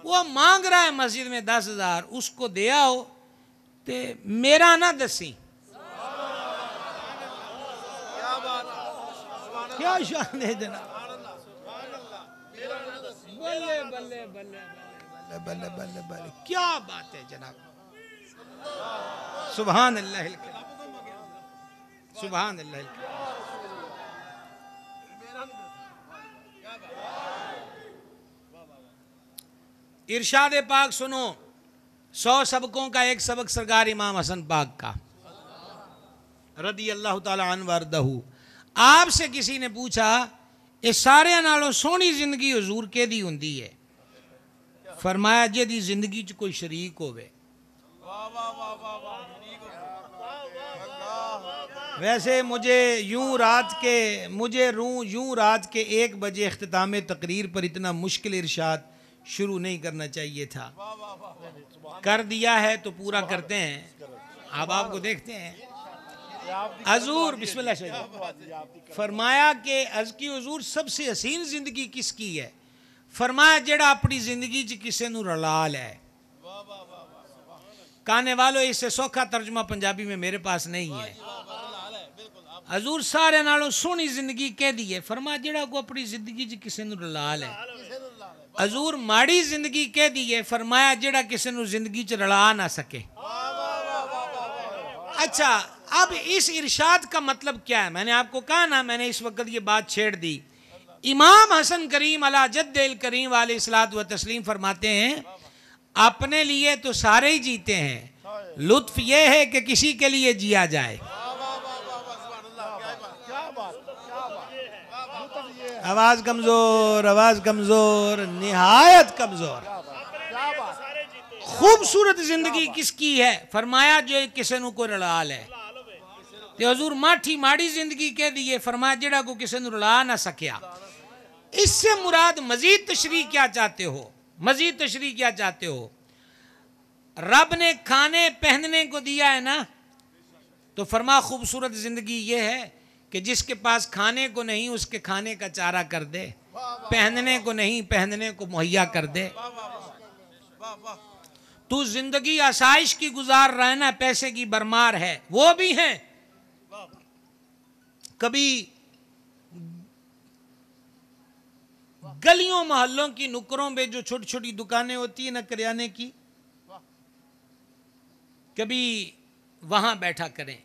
वो मांग रहा है मस्जिद में दस हज़ार उसको दिया हो तो मेरा ना दसी क्या शान है जनाब बल्ले बल्ले बल्ले बल्ले क्या बात है जनाब सुबह अल्लाह सुबह अल्लाह इर्शाद पाक सुनो सौ सबकों का एक सबक सरकार इमाम हसन पाक का रदी अल्लाह तला अनवर दहू आपसे किसी ने पूछा ये सारे नालों सोहनी जिंदगी हजूर के दी होंगी है फरमाया जे दी जिंदगी कोई शरीक होवे वैसे मुझे यूं रात के मुझे रू यूं रात के एक बजे अख्ताम तकरीर पर इतना मुश्किल इरशाद शुरू नहीं करना चाहिए था कर दिया है तो पूरा करते हैं अब आपको देखते हैं हजूर बिस्मिल्लाह फरमाया कि अज की हजूर सबसे हसीन जिंदगी किसकी है फरमाया जड़ा अपनी जिंदगी च किसी नु रला लै कहने वालों इससे सौखा तर्जमा पंजाबी में मेरे पास नहीं है हजूर सारे नालों सोहनी जिंदगी कह दी है फरमाया जड़ा को अपनी जिंदगी च किसी नु रला लै हजूर माड़ी जिंदगी कह दी है फरमाया जड़ा किसी नु जिंदगी च रला ना सके अच्छा अब इस इरशाद का मतलब क्या है मैंने आपको कहा ना मैंने इस वक्त ये बात छेड़ दी इमाम हसन करीम अला जद करीम वाले सलाद व तस्लीम फरमाते हैं अपने लिए तो सारे ही जीते हैं लुत्फ ये है कि किसी के लिए जिया जाए आवाज कमजोर आवाज कमजोर निहायत कमजोर खूबसूरत जिंदगी किसकी है फरमाया जो एक किसनु को रड़ाल है ਤੇ ਹਜ਼ੂਰ ਮਾਠੀ ਮਾੜੀ ਜ਼ਿੰਦਗੀ ਕਹਿ ਦਈਏ ਫਰਮਾਇਆ ਜਿਹੜਾ ਕੋ ਕਿਸੇ ਨੂੰ ਰੁਲਾ ਨਾ इससे मुराद मजीद तशरी क्या चाहते हो मजीद तशरी क्या चाहते हो रब ने खाने पहनने को दिया है ना तो फरमा खूबसूरत ज़िंदगी ये है कि जिसके पास खाने को नहीं उसके खाने का चारा कर दे पहनने को नहीं पहनने को मुहैया कर दे तू जिंदगी आसाइश की गुजार रहा है ना पैसे की बरमार है वो भी हैं कभी गलियों मोहल्लों की नुकरों में जो छोटी छोटी दुकानें होती है ना करियाने की कभी वहां बैठा करें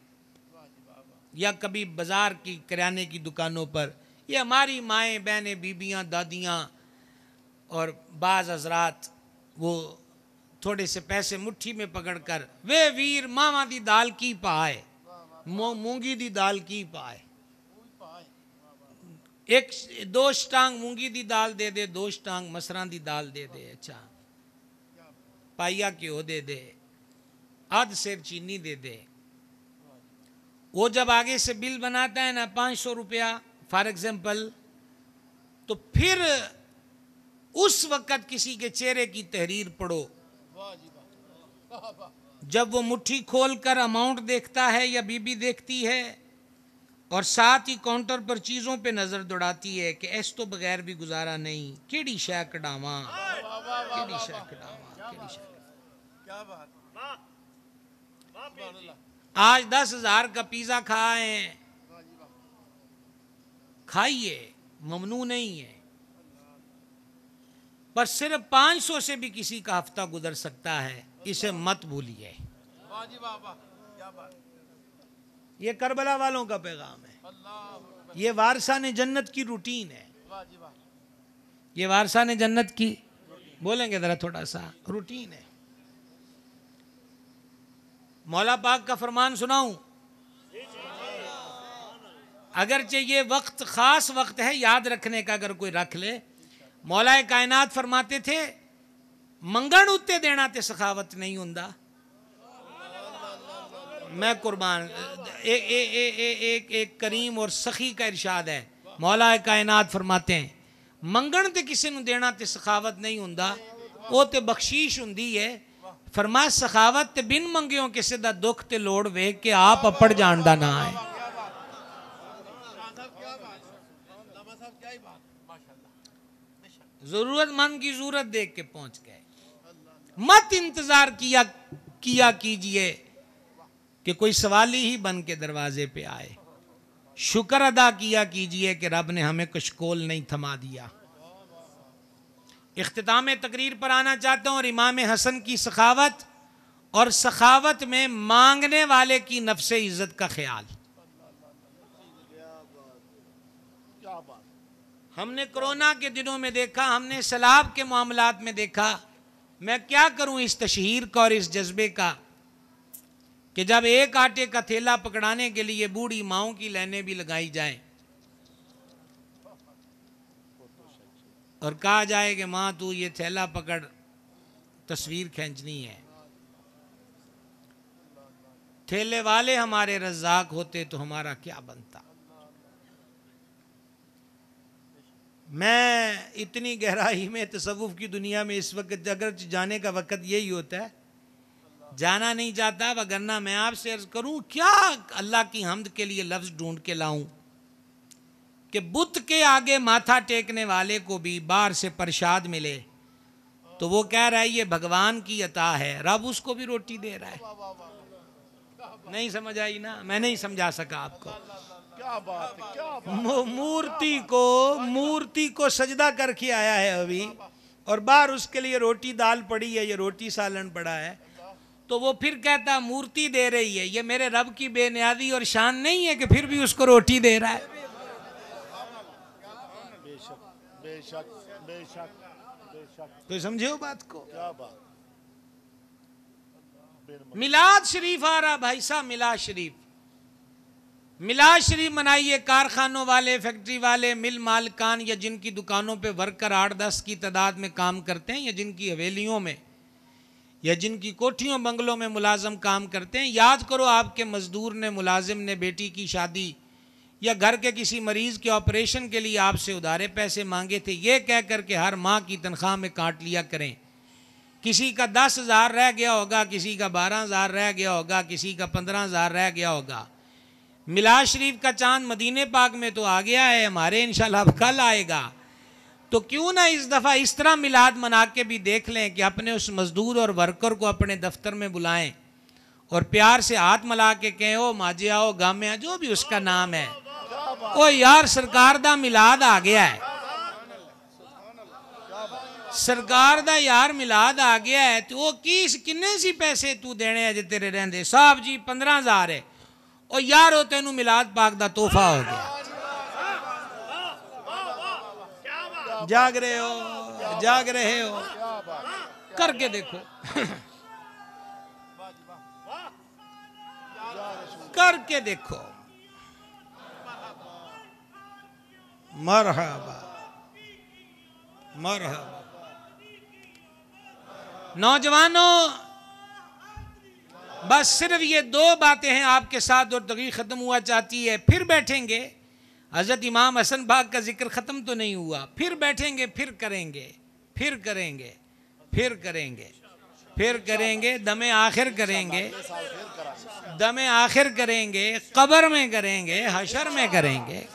या कभी बाजार की किराने की दुकानों पर ये हमारी माए बहने बीबियां दादियां और बाज़ हजरात वो थोड़े से पैसे मुट्ठी में पकड़कर वे वीर मावा दी दाल की पाए मूंगी दी दाल की पाए एक दो स्टांग मूंगी दी दाल दे दे दो स्टांग मसरा दी दाल दे दे अच्छा पाइया घ्यो दे दे आध सिर चीनी दे दे वो जब आगे से बिल बनाता है ना पाँच सौ रुपया फॉर एग्जाम्पल तो फिर उस वक्त किसी के चेहरे की तहरीर पढ़ो जब वो मुट्ठी खोलकर अमाउंट देखता है या बीबी देखती है और साथ ही काउंटर पर चीज़ों पे नज़र दौड़ाती है कि ऐस तो बगैर भी गुजारा नहीं केड़ी शह कटावा केड़ी शह केड़ी शह आज दस हज़ार का पिज़्ज़ा खाए खाइए ममनू नहीं है पर सिर्फ पांच सौ से भी किसी का हफ्ता गुजर सकता है इसे मत भूलिए ये करबला वालों का पैगाम है ये वारसा ने जन्नत की रूटीन है ये वारसा ने जन्नत की बोलेंगे ज़रा थोड़ा सा रूटीन है मौला पाक का फरमान सुनाऊं अगरचे ये वक्त ख़ास वक्त है याद रखने का अगर कोई रख ले मौलाए कायनात फरमाते थे मंगण उत्ते देना ते सखावत नहीं उन्दा मैं कुर्बान एक एक एक एक एक करीम और सखी का इरशाद है मौला कायनात फरमाते हैं मंगण तो किसी को देना तो सखावत नहीं हों तो बख्शीश ਬਖਸ਼ੀਸ਼ है फरमा सखावत तो बिन ਬਿਨ किसी का दुख तो ਤੇ वे कि आप अपड़ जान का ना है जरूरतमंद की जरूरत देख के पहुंच गए मत इंतजार किया किया कीजिए कि कोई सवाली ही बन के दरवाजे पे आए शुक्र अदा किया कीजिए कि रब ने हमें कुछ कोल नहीं थमा दिया अख्ताम तकरीर पर आना चाहता हूँ और इमाम हसन की सखावत और सखावत में मांगने वाले की नफ्स इज़्ज़त का ख्याल हमने कोरोना के दिनों में देखा हमने सैलाब के मामला में देखा मैं क्या करूं इस तशहर का और इस जज्बे का कि जब एक आटे का थैला पकड़ाने के लिए बूढ़ी माओ की लाइने भी लगाई जाए और कहा जाए कि माँ तू ये थैला पकड़ तस्वीर खींचनी है थैले वाले हमारे रजाक होते तो हमारा क्या बनता मैं इतनी गहराई में तसवुफ़ की दुनिया में इस वक्त अगर जाने का वक्त यही होता है जाना नहीं जाता वगरना मैं आपसे अर्ज करूं क्या अल्लाह की हमद के लिए लफ्ज़ ढूंढ के लाऊं कि बुत के आगे माथा टेकने वाले को भी बाहर से प्रसाद मिले तो वो कह रहा है ये भगवान की अता है रब उसको भी रोटी दे रहा है नहीं समझ आई ना मैं नहीं समझा सका आपको मूर्ति को मूर्ति को सजदा करके आया है अभी और बाहर उसके लिए रोटी दाल पड़ी है ये रोटी सालन पड़ा है तो वो फिर कहता मूर्ति दे रही है ये मेरे रब की बेनियादी और शान नहीं है कि फिर भी उसको रोटी दे रहा है तो समझे बात को क्या बात मिलाद शरीफ आ रहा भाई साहब मिलाद शरीफ मिलाद शरीफ मनाइए कारखानों वाले फैक्ट्री वाले मिल मालकान या जिनकी दुकानों पे वर्कर आठ दस की तादाद में काम करते हैं या जिनकी हवेलियों में या जिनकी कोठियों बंगलों में मुलाजम काम करते हैं याद करो आपके मज़दूर ने मुलाजिम ने बेटी की शादी या घर के किसी मरीज़ के ऑपरेशन के लिए आपसे उधारे पैसे मांगे थे ये कह कर के हर माँ की तनख्वाह में काट लिया करें किसी का दस हज़ार रह गया होगा किसी का बारह हज़ार रह गया होगा किसी का पंद्रह हज़ार रह गया होगा मिलाज शरीफ का चांद मदीने पाक में तो आ गया है हमारे इन कल आएगा तो क्यों ना इस दफ़ा इस तरह मिलाद मना के भी देख लें कि अपने उस मज़दूर और वर्कर को अपने दफ्तर में बुलाएं और प्यार से हाथ मिला के कहें ओ माजे आओ गामे जो भी उसका नाम है ओ यार सरकार का मिलाद आ गया है सरकार का यार मिलाद आ गया है तो वो किस किन्ने सी पैसे तू देने अजे तेरे रहते साहब जी पंद्रह हज़ार है और यार वो तेन मिलाद पाक का तोहफा हो गया जाग रहे हो जाग रहे हो करके देखो करके देखो मरहबा मरहबा नौजवानों बस सिर्फ ये दो बातें हैं आपके साथ और तगी ख़त्म हुआ चाहती है फिर बैठेंगे हज़रत इमाम हसन बाग का जिक्र ख़त्म तो नहीं हुआ फिर बैठेंगे फिर करेंगे फिर करेंगे फिर करेंगे फिर करेंगे दमे आखिर करेंगे दमे आखिर करेंगे कबर में करेंगे हशर में करेंगे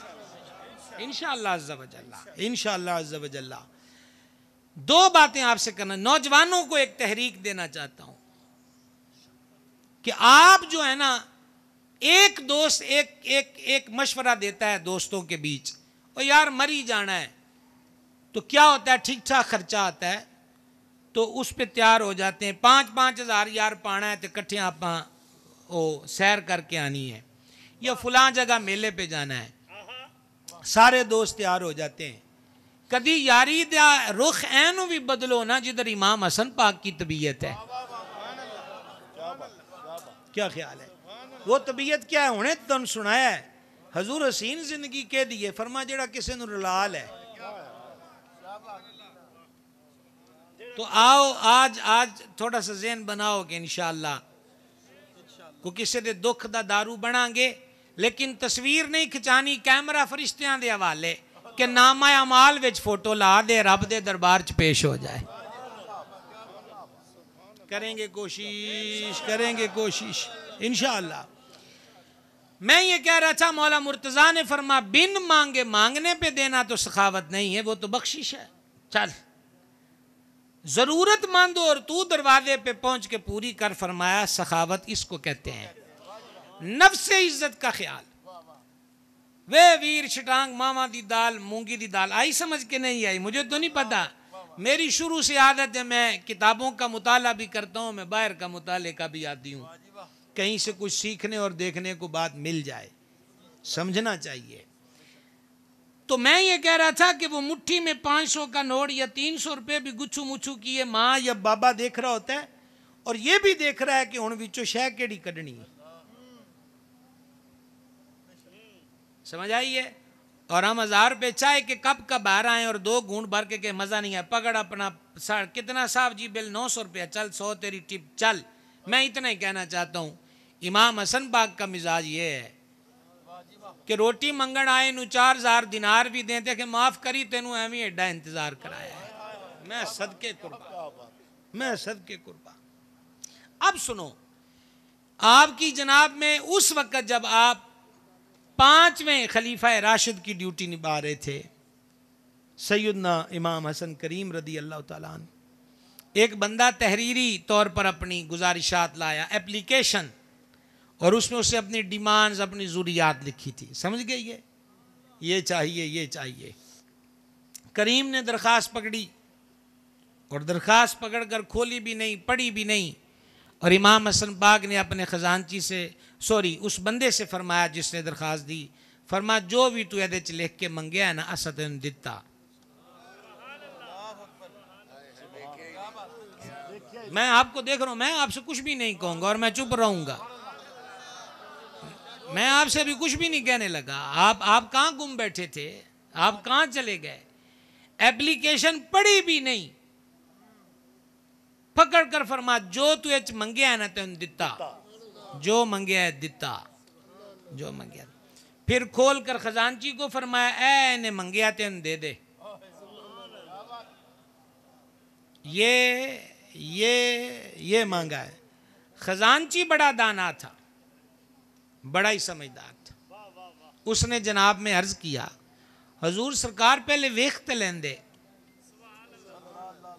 इनशाला शजल्ला इन दो बातें आपसे करना नौजवानों को एक तहरीक देना चाहता हूं कि आप जो है ना एक दोस्त एक एक एक मशवरा देता है दोस्तों के बीच और यार मरी जाना है तो क्या होता है ठीक ठाक खर्चा आता है तो उस पर तैयार हो जाते हैं पाँच पाँच हज़ार यार पाना है तो इकट्ठे आप सैर करके आनी है या फलां जगह मेले पे जाना है सारे दोस्त तैयार हो जाते हैं कभी यारी दया रुख एन भी बदलो ना जिधर इमाम हसन पाक की तबीयत है क्या ख्याल है वो तबीयत क्या है हमने तुम सुनाया है हजूर हसीन जिंदगी कह दी है फरमा जरा किसी रलाल है तो आओ आज आज थोड़ा सा जेन बनाओगे कि इनशाला को किसी के दुख का दारू गे लेकिन तस्वीर नहीं खिचानी कैमरा फरिश्तिया के हवाले के नामा माल विच फोटो ला दे रब के दरबार च पेश हो जाए करेंगे कोशिश करेंगे कोशिश इनशाला मैं ये कह रहा था मौला मुर्तज़ा ने फरमा बिन मांगे मांगने पे देना तो सखावत नहीं है वो तो बख्शिश है चल ज़रूरतमंद और तू दरवाजे पे पहुंच के पूरी कर फरमाया सखावत इसको कहते हैं से इज्जत का ख्याल वे वीर शटांग मामा दी दाल मूंगी दी दाल आई समझ के नहीं आई मुझे तो नहीं पता मेरी शुरू से आदत है मैं किताबों का मुताला भी करता हूँ मैं बाहर का मुताले का भी आती हूँ कहीं से कुछ सीखने और देखने को बात मिल जाए समझना चाहिए तो मैं ये कह रहा था कि वो मुट्ठी में पांच सौ का नोट या तीन सौ रुपए भी गुच्छू मुच्छू किए माँ या बाबा देख रहा होता है और ये भी देख रहा है कि उन बिचो शह केड़ी कडनी है समझ आई है और हम हजार रुपये चाहे कि कब कब आ रहा है और दो घूंट भर के, के मजा नहीं है पकड़ अपना कितना साहब जी बिल नौ सौ रुपया चल सौ तेरी टिप चल मैं इतना ही कहना चाहता हूँ इमाम हसन बाग का मिजाज ये है कि रोटी मंगण आए नु चार हजार दिनार भी दें ते माफ करी तेन एवं एडा इंतजार कराया है मैं सदके कुर्बा मैं सदके कुर्बा अब सुनो आपकी जनाब में उस वक्त जब आप पांचवें खलीफा राशिद की ड्यूटी निभा रहे थे सैदना इमाम हसन करीम रदी अल्लाह तला एक बंदा तहरीरी तौर पर अपनी गुजारिशात लाया एप्लीकेशन और उसमें उसने अपनी डिमांड्स अपनी ज़रूरियात लिखी थी समझ गए ये ये चाहिए ये चाहिए करीम ने दरख्वास्त पकड़ी और दरख्वास्त पकड़ कर खोली भी नहीं पड़ी भी नहीं और इमाम हसन बाग ने अपने ख़जानची से सॉरी उस बंदे से फरमाया जिसने दरख्वास्त दी फरमा जो भी तू एदे लिख के मंगे है ना असद दिता मैं आपको देख रहा हूं मैं आपसे कुछ भी नहीं कहूंगा और मैं चुप रहूंगा मैं आपसे अभी कुछ भी नहीं कहने लगा आप आप कहाँ गुम बैठे थे आप कहाँ चले गए एप्लीकेशन पड़ी भी नहीं पकड़ कर फरमा जो तू एच मंगे है ना तेन तो दिता जो मंगे है दिता जो मंगया फिर खोल कर खजानची को फरमाया ए ने मंगया तेन तो दे दे ये ये ये मांगा है खजानची बड़ा दाना था बड़ा ही समझदार था उसने जनाब में अर्ज किया हजूर सरकार पहले वेखते लेंदे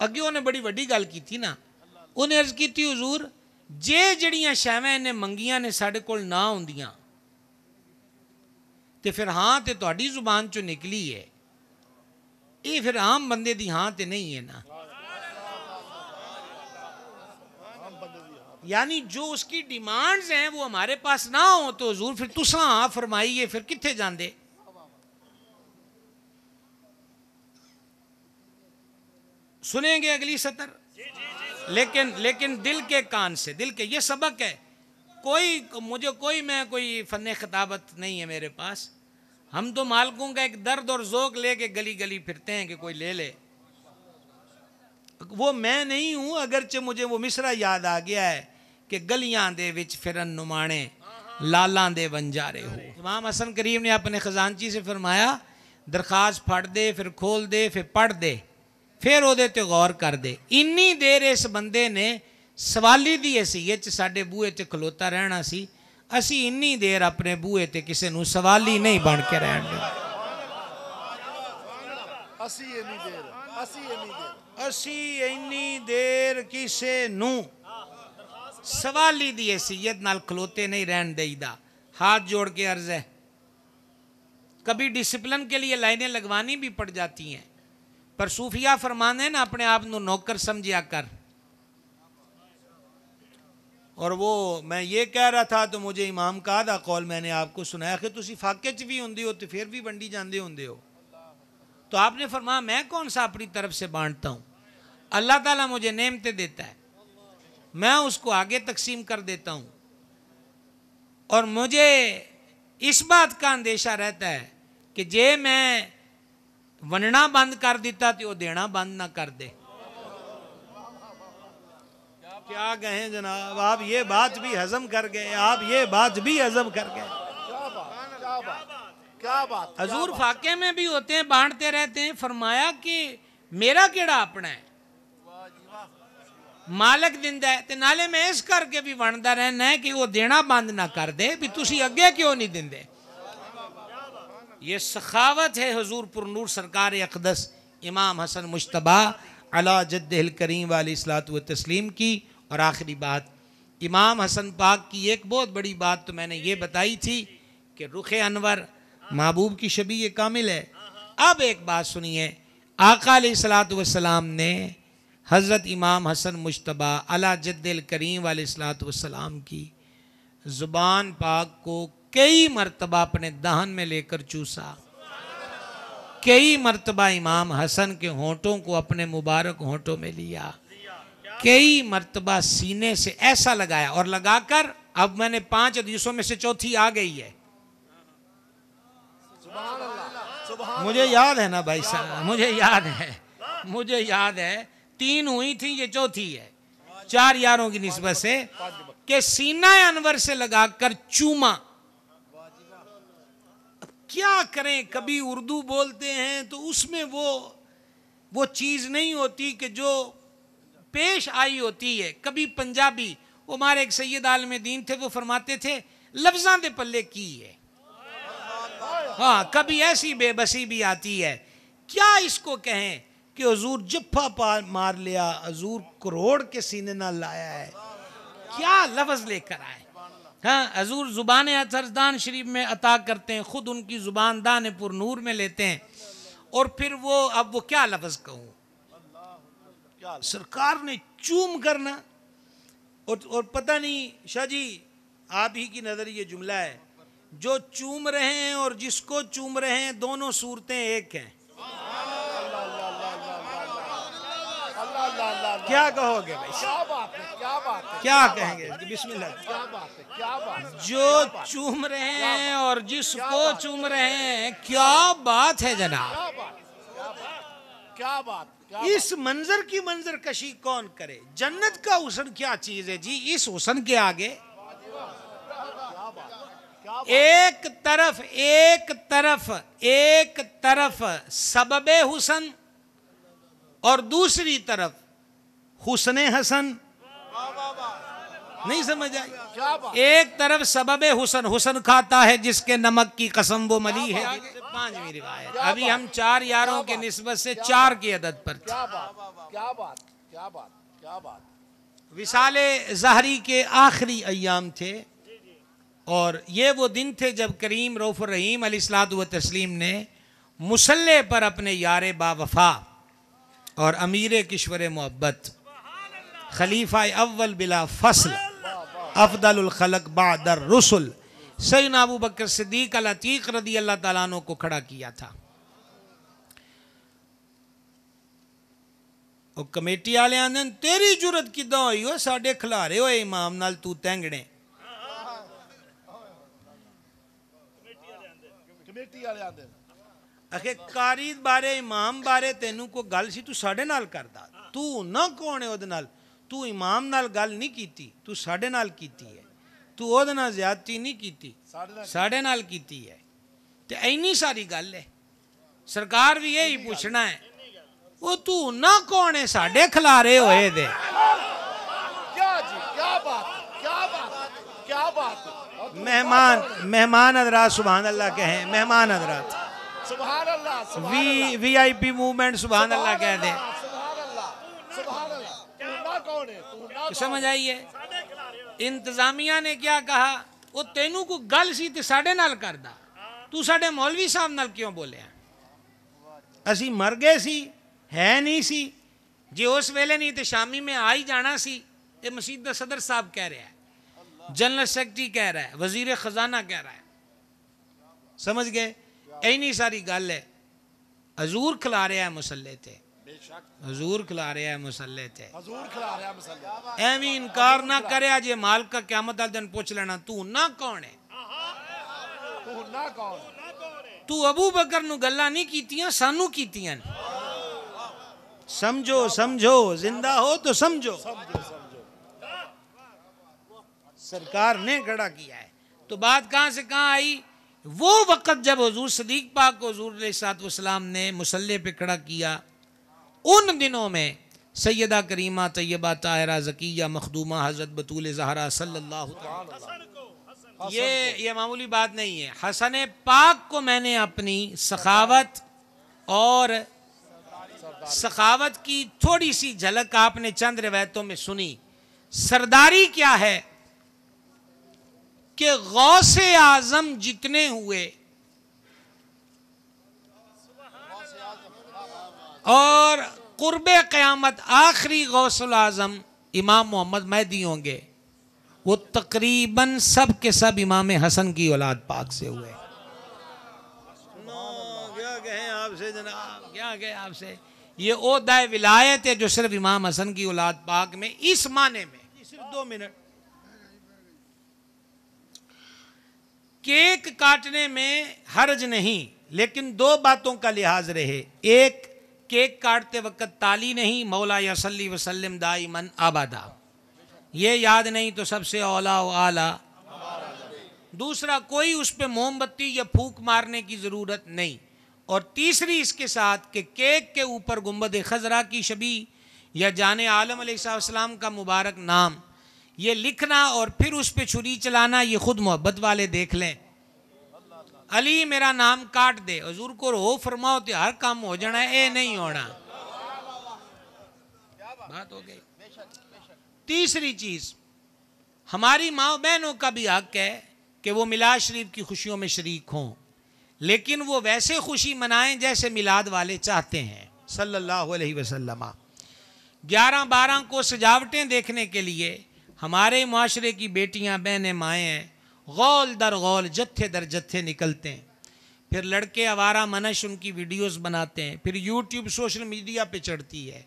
अगे उन्हें बड़ी वही गल की थी ना उन्हें अर्ज की हजूर जे जड़िया शैवें इन्हें मंगिया ने साढ़े को ना आंदियां तो फिर हाँ तो थोड़ी जुबान चो निकली है ये फिर आम बंदे की हाँ तो नहीं है ना यानी जो उसकी डिमांड्स हैं वो हमारे पास ना हो तो हजूर फिर तुसा हाँ फरमाइए फिर कितने जाते सुनेंगे अगली सतर लेकिन लेकिन दिल के कान से दिल के ये सबक है कोई मुझे कोई मैं कोई फन खताबत नहीं है मेरे पास हम तो मालकों का एक दर्द और ज़ोक लेके गली गली फिरते हैं कि कोई ले ले वो मैं नहीं हूं अगरचे मुझे वो मिसरा याद आ गया है कि गलिया के फिरन नुमाने लालों के बंजारे हो इमाम हसन करीम ने अपने खजानची से फरमाया दरखास्त फट दे फिर खोल दे फिर पढ़ दे फिर वो तो गौर कर दे इन्नी देर इस बंदे ने सवाली दी हैसीयत साढ़े बूहे से खलोता रहना सी असी इन्नी देर अपने बूहे से किसी न सवाली नहीं बन के रह असी इन्नी देर असी इन्नी देर किसी सवाल ही दिए सीयत न खलोते नहीं रहन दे हाथ जोड़ के अर्ज है कभी डिसिप्लिन के लिए लाइनें लगवानी भी पड़ जाती हैं पर सूफिया फरमान है ना अपने आप नो नौकर समझिया कर और वो मैं ये कह रहा था तो मुझे इमाम का आधा कॉल मैंने आपको सुनाया कि तुम फाके च भी होंगे हो तो फिर भी वंटी जाते होंगे हो तो आपने फरमाया मैं कौन सा अपनी तरफ से बांटता हूँ अल्लाह ताला मुझे नेमते देता है मैं उसको आगे तकसीम कर देता हूं और मुझे इस बात का अंदेशा रहता है कि जे मैं वनना बंद कर देता तो देना बंद ना कर दे क्या कहें जनाब आप ये बात भी हजम कर गए आप ये बात भी हजम कर गए क्या बात हजूर फाके में भी होते हैं बांटते रहते हैं फरमाया कि मेरा केड़ा अपना है मालक ਦਿੰਦਾ है मैं इस करके भी बनता रहना है कि वो देना बंद ना कर दे भी ਤੁਸੀਂ अगे क्यों नहीं ਦਿੰਦੇ ये सखावत है हजूर पुरनूर सरकार अकदस इमाम हसन मुशतबा अला जद्दल करीम वाली सलात व तस्लीम की और आखिरी बात इमाम हसन पाक की एक बहुत बड़ी बात तो मैंने ये बताई थी कि रुख अनवर महबूब की शबी ये कामिल है अब एक बात सुनिए आका सलात वसलाम ने हज़रत इमाम हसन मुशतबा अला जद्दिल करीम वालसलातम की ज़ुबान पाक को कई मरतबा अपने दहन में लेकर चूसा कई मरतबा इमाम हसन के होंठों को अपने मुबारक होंठों में लिया कई मरतबा सीने से ऐसा लगाया और लगाकर अब मैंने पांच अदीसों में से चौथी आ गई है मुझे याद है ना भाई साहब मुझे याद है मुझे याद है तीन हुई थी ये चौथी है चार यारों की नस्बत से के सीना अनवर से लगाकर चूमा क्या करें कभी उर्दू बोलते हैं तो उसमें वो वो चीज़ नहीं होती कि जो पेश आई होती है कभी पंजाबी वो हमारे एक सैयद आलम दीन थे वो फरमाते थे लफ्जा दे पल्ले की है हाँ कभी ऐसी बेबसी भी आती है क्या इसको कहें कि हजूर जफ्फा मार लिया हजूर करोड़ के सीने न लाया है क्या लफज लेकर आए हाँ हजूर ज़ुबान अतरदान शरीफ में अता करते हैं ख़ुद उनकी ज़ुबान दान पुर नूर में लेते हैं और फिर वो अब वो क्या लफज कहूँ सरकार ने चूम करना और और पता नहीं शाह जी आप ही की नज़र ये जुमला है जो चूम रहे हैं और जिसको चूम रहे हैं दोनों सूरतें एक हैं क्या कहोगे भाई क्या बात है क्या बात है क्या कहेंगे बिस्मिल्लाह क्या बात है क्या बात जो चूम रहे हैं और जिसको चूम रहे हैं क्या बात है जनाब क्या बात इस मंजर की मंजर कशी कौन करे जन्नत का हुसन क्या चीज है जी इस हुसन के आगे एक तरफ एक तरफ एक तरफ सबबे हुसन और दूसरी तरफ हुसन हसन नहीं समझ आई एक तरफ सबब हुसन हुसन खाता है जिसके नमक की कसम वो मली है पांचवी रिवायत अभी हम चार यारों के निस्बत से चार की अदद पर थे क्या बात क्या बात क्या बात विशाल जहरी के आखिरी अयाम थे और ये वो दिन थे जब करीम रऊफ़ रहीम अलसलात व तस्लीम ने मुसल्ले पर अपने यार बावफा और अमीर किश्वर मोहब्बत खलीफा अव्वल बिला फसल अफदलखलक बादर रसुल सही नबू बकर सिद्दीक अलतीक रदी अल्लाह तु को खड़ा किया था ਉਹ ਕਮੇਟੀ ਵਾਲਿਆਂ ਨੇ ਤੇਰੀ ਜੁਰਤ ਕਿਦਾਂ ਹੋਈ ਓ ਸਾਡੇ ਖਿਲਾਰੇ ਹੋਏ ਇਮਾਮ ਨਾਲ ਤੂੰ ਤੈਂਗੜੇ ਕਮੇਟੀ ਵਾਲਿਆਂ ਦੇ आखिर कारी बारे इमाम बारे तेन को गल सी तू साडे कर दा तू ना कौन है वो तू इमाम गल नहीं की तू साडे की है तू वो ज्यादती नहीं की साढ़े नाल की है तो इन्नी सारी गल है सरकार भी यही पूछना है वो तू ना कौन है साढ़े खिलारे हो मेहमान मेहमान अदरात सुबह अल्लाह कहे मेहमान अदरात समझ आई है इंतजामिया ने क्या कहा वो तेनू को गल सी साढ़े नाल कर दा तू साडे मौलवी साहब नाल क्यों बोलिया असी मर गए सी है नहीं सी जे उस वेले नहीं तो शामी में आ ही जाना सी ते मसीद सदर साहब कह रहा है जनरल सैकटरी कह रहा है वजीर खजाना कह रहा है समझ गए इन्नी सारी गल है हजूर खिला रहा है मुसले ते हजूर खिला रहा है मुसले ते एवं इनकार ना कर जे मालिक का क्यामत दिन पूछ लेना तू ना कौन है तू अबू बकर नु गल्ला नहीं कीतियां सानू कीतियां समझो समझो जिंदा हो तो समझो सरकार ने खड़ा किया है तो बात कहां से कहां आई वो वक़्त जब हजूर सदीक पाक को हजूर सातम ने मुसल पे खड़ा किया उन दिनों में सैदा करीमा तयबा ताहरा जकिया मखदूमा हजरत बतूल जहरा सल्ला ये ये मामूली बात नहीं है हसन पाक को मैंने अपनी सखावत और सखावत की थोड़ी सी झलक आपने चंद रवायतों में सुनी सरदारी क्या है कि गौ से आजम जितने हुए और कुर्ब क्यामत आखिरी गौसल आज़म इमाम मोहम्मद मैदी होंगे वो तकरीबन सब के सब इमाम हसन की औलाद पाक से हुए आपसे जनाब क्या कहें आपसे ये ओदा विलायत है जो सिर्फ इमाम हसन की औलाद पाक में इस माने में सिर्फ दो मिनट केक काटने में हर्ज नहीं लेकिन दो बातों का लिहाज रहे एक केक काटते वक्त ताली नहीं मौला यसली वसलम दाई मन आबादा ये याद नहीं तो सबसे औला आला दूसरा कोई उस पर मोमबत्ती या फूक मारने की ज़रूरत नहीं और तीसरी इसके साथ कि केक के ऊपर गुम्बद खजरा की शबी या जान आलम का मुबारक नाम ये लिखना और फिर उस पर छुरी चलाना ये खुद मोहब्बत वाले देख लें अली मेरा नाम काट दे हजूर को रो फरमाओ तो हर काम हो जाना ए नहीं होना बात हो गई तीसरी चीज़ हमारी माओ बहनों का भी हक है कि वो मिलाद शरीफ की खुशियों में शरीक हों लेकिन वो वैसे खुशी मनाएं जैसे मिलाद वाले चाहते हैं सल्लल्लाहु अलैहि वसल्लम ग्यारह बारह को सजावटें देखने के लिए हमारे माशरे की बेटियां बहनें माएँ हैं गौल दर गौल जत्थे दर जत्थे निकलते हैं फिर लड़के आवारा मनश उनकी वीडियोस बनाते हैं फिर यूट्यूब सोशल मीडिया पे चढ़ती है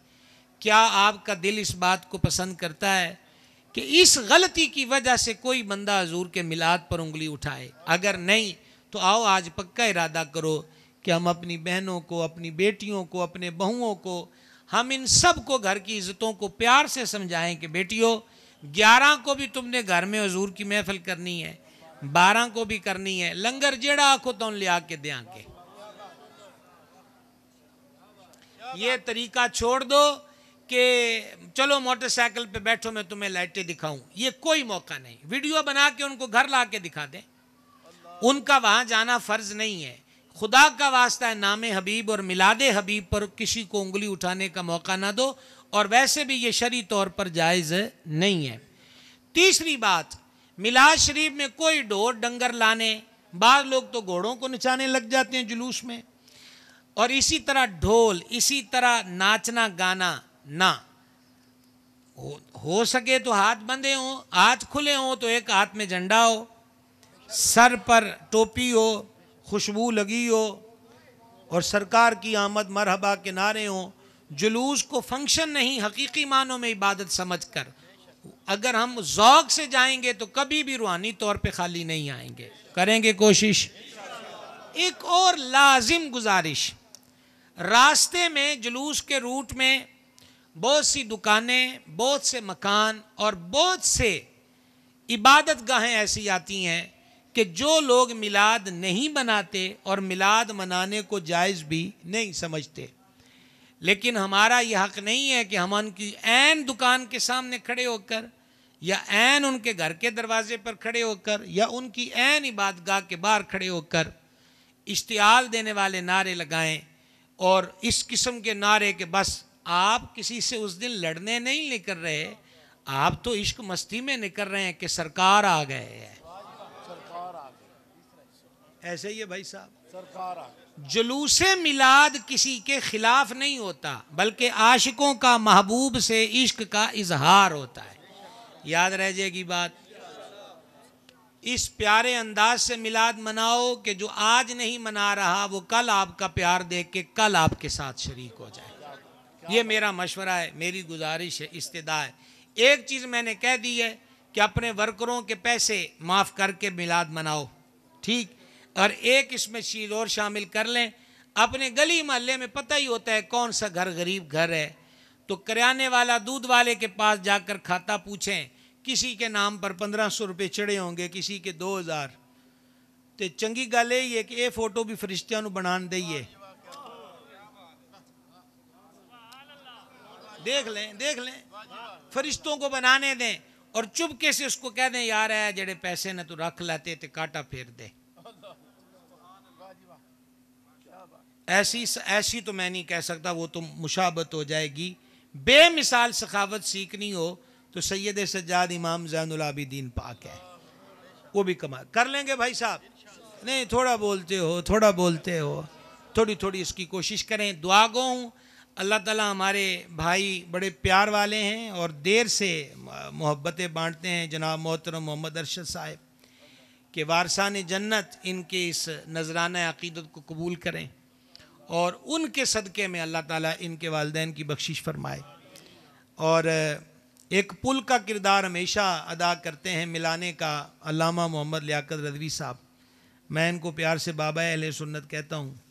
क्या आपका दिल इस बात को पसंद करता है कि इस गलती की वजह से कोई बंदा हजूर के मिलाद पर उंगली उठाए अगर नहीं तो आओ आज पक्का इरादा करो कि हम अपनी बहनों को अपनी बेटियों को अपने बहुओं को हम इन सब को घर की इज्जतों को प्यार से समझाएं कि बेटियों ग्यारह को भी तुमने घर में हजूर की महफिल करनी है बारह को भी करनी है लंगर जेड़ा आखो तो ले आके दया के ये तरीका छोड़ दो कि चलो मोटरसाइकिल पे बैठो मैं तुम्हें लाइटें दिखाऊं ये कोई मौका नहीं वीडियो बना के उनको घर ला के दिखा दें उनका वहां जाना फ़र्ज़ नहीं है खुदा का वास्ता है नाम हबीब और मिलाद हबीब पर किसी को उंगली उठाने का मौका ना दो और वैसे भी ये शरी तौर पर जायज़ नहीं है तीसरी बात मिलाद शरीफ में कोई डोर डंगर लाने बाद लोग तो घोड़ों को नचाने लग जाते हैं जुलूस में और इसी तरह ढोल इसी तरह नाचना गाना ना हो, हो सके तो हाथ बंधे हो हाथ खुले हों तो एक हाथ में झंडा हो सर पर टोपी हो खुशबू लगी हो और सरकार की आमद मरहबा के नारे हों जुलूस को फंक्शन नहीं हकीकी मानों में इबादत समझ कर अगर हम जौक से जाएंगे तो कभी भी रूहानी तौर पे खाली नहीं आएंगे करेंगे कोशिश एक और लाजिम गुजारिश रास्ते में जुलूस के रूट में बहुत सी दुकानें बहुत से मकान और बहुत से इबादत गाहें ऐसी आती हैं कि जो लोग मिलाद नहीं बनाते और मिलाद मनाने को जायज़ भी नहीं समझते लेकिन हमारा यह हक नहीं है कि हम उनकी ऐन दुकान के सामने खड़े होकर या ऐन उनके घर के दरवाजे पर खड़े होकर या उनकी ऐन इबादगाह के बाहर खड़े होकर इश्तियाल देने वाले नारे लगाएं और इस किस्म के नारे के बस आप किसी से उस दिन लड़ने नहीं निकल रहे आप तो इश्क मस्ती में निकल रहे हैं कि सरकार आ गए है ऐसे ही है भाई साहब सरकार आ जुलूस मिलाद किसी के खिलाफ नहीं होता बल्कि आशिकों का महबूब से इश्क का इजहार होता है याद रह जाएगी बात इस प्यारे अंदाज से मिलाद मनाओ कि जो आज नहीं मना रहा वो कल आपका प्यार देख के कल आपके साथ शरीक हो जाए ये मेरा मशवरा है मेरी गुजारिश है इस्तेदा है एक चीज़ मैंने कह दी है कि अपने वर्करों के पैसे माफ़ करके मिलाद मनाओ ठीक और एक इसमें चीज़ और शामिल कर लें अपने गली मोहल्ले में पता ही होता है कौन सा घर गरीब घर है तो करियाने वाला दूध वाले के पास जाकर खाता पूछें किसी के नाम पर पंद्रह सौ रुपये चढ़े होंगे किसी के दो हज़ार तो चंगी गल यही है कि ये फोटो भी फरिश्तिया बना दईए देख लें देख लें फरिश्तों को बनाने दें और चुपके से उसको कह दें यार है जेडे पैसे ने तो रख लाते तो काटा फेर दे ऐसी ऐसी तो मैं नहीं कह सकता वो तो मुशाबत हो जाएगी बेमिसाल सखावत सीखनी हो तो सैद सज्जाद इमाम जैनदीन पाक है वो भी कमा कर लेंगे भाई साहब नहीं थोड़ा बोलते हो थोड़ा बोलते हो थोड़ी थोड़ी इसकी कोशिश करें दुआ गो हूँ अल्लाह ताला हमारे भाई बड़े प्यार वाले हैं और देर से मोहब्बतें बांटते हैं जनाब मोहतरम मोहम्मद अरशद साहब के वारसान जन्नत इनके इस नजराना अकीदत को कबूल करें और उनके सदक़े में अल्लाह ताला इनके वालदेन की बख्शिश फरमाए और एक पुल का किरदार हमेशा अदा करते हैं मिलाने का अलामा मोहम्मद लियाकत रदवी साहब मैं इनको प्यार से बाबा अहल सुन्नत कहता हूँ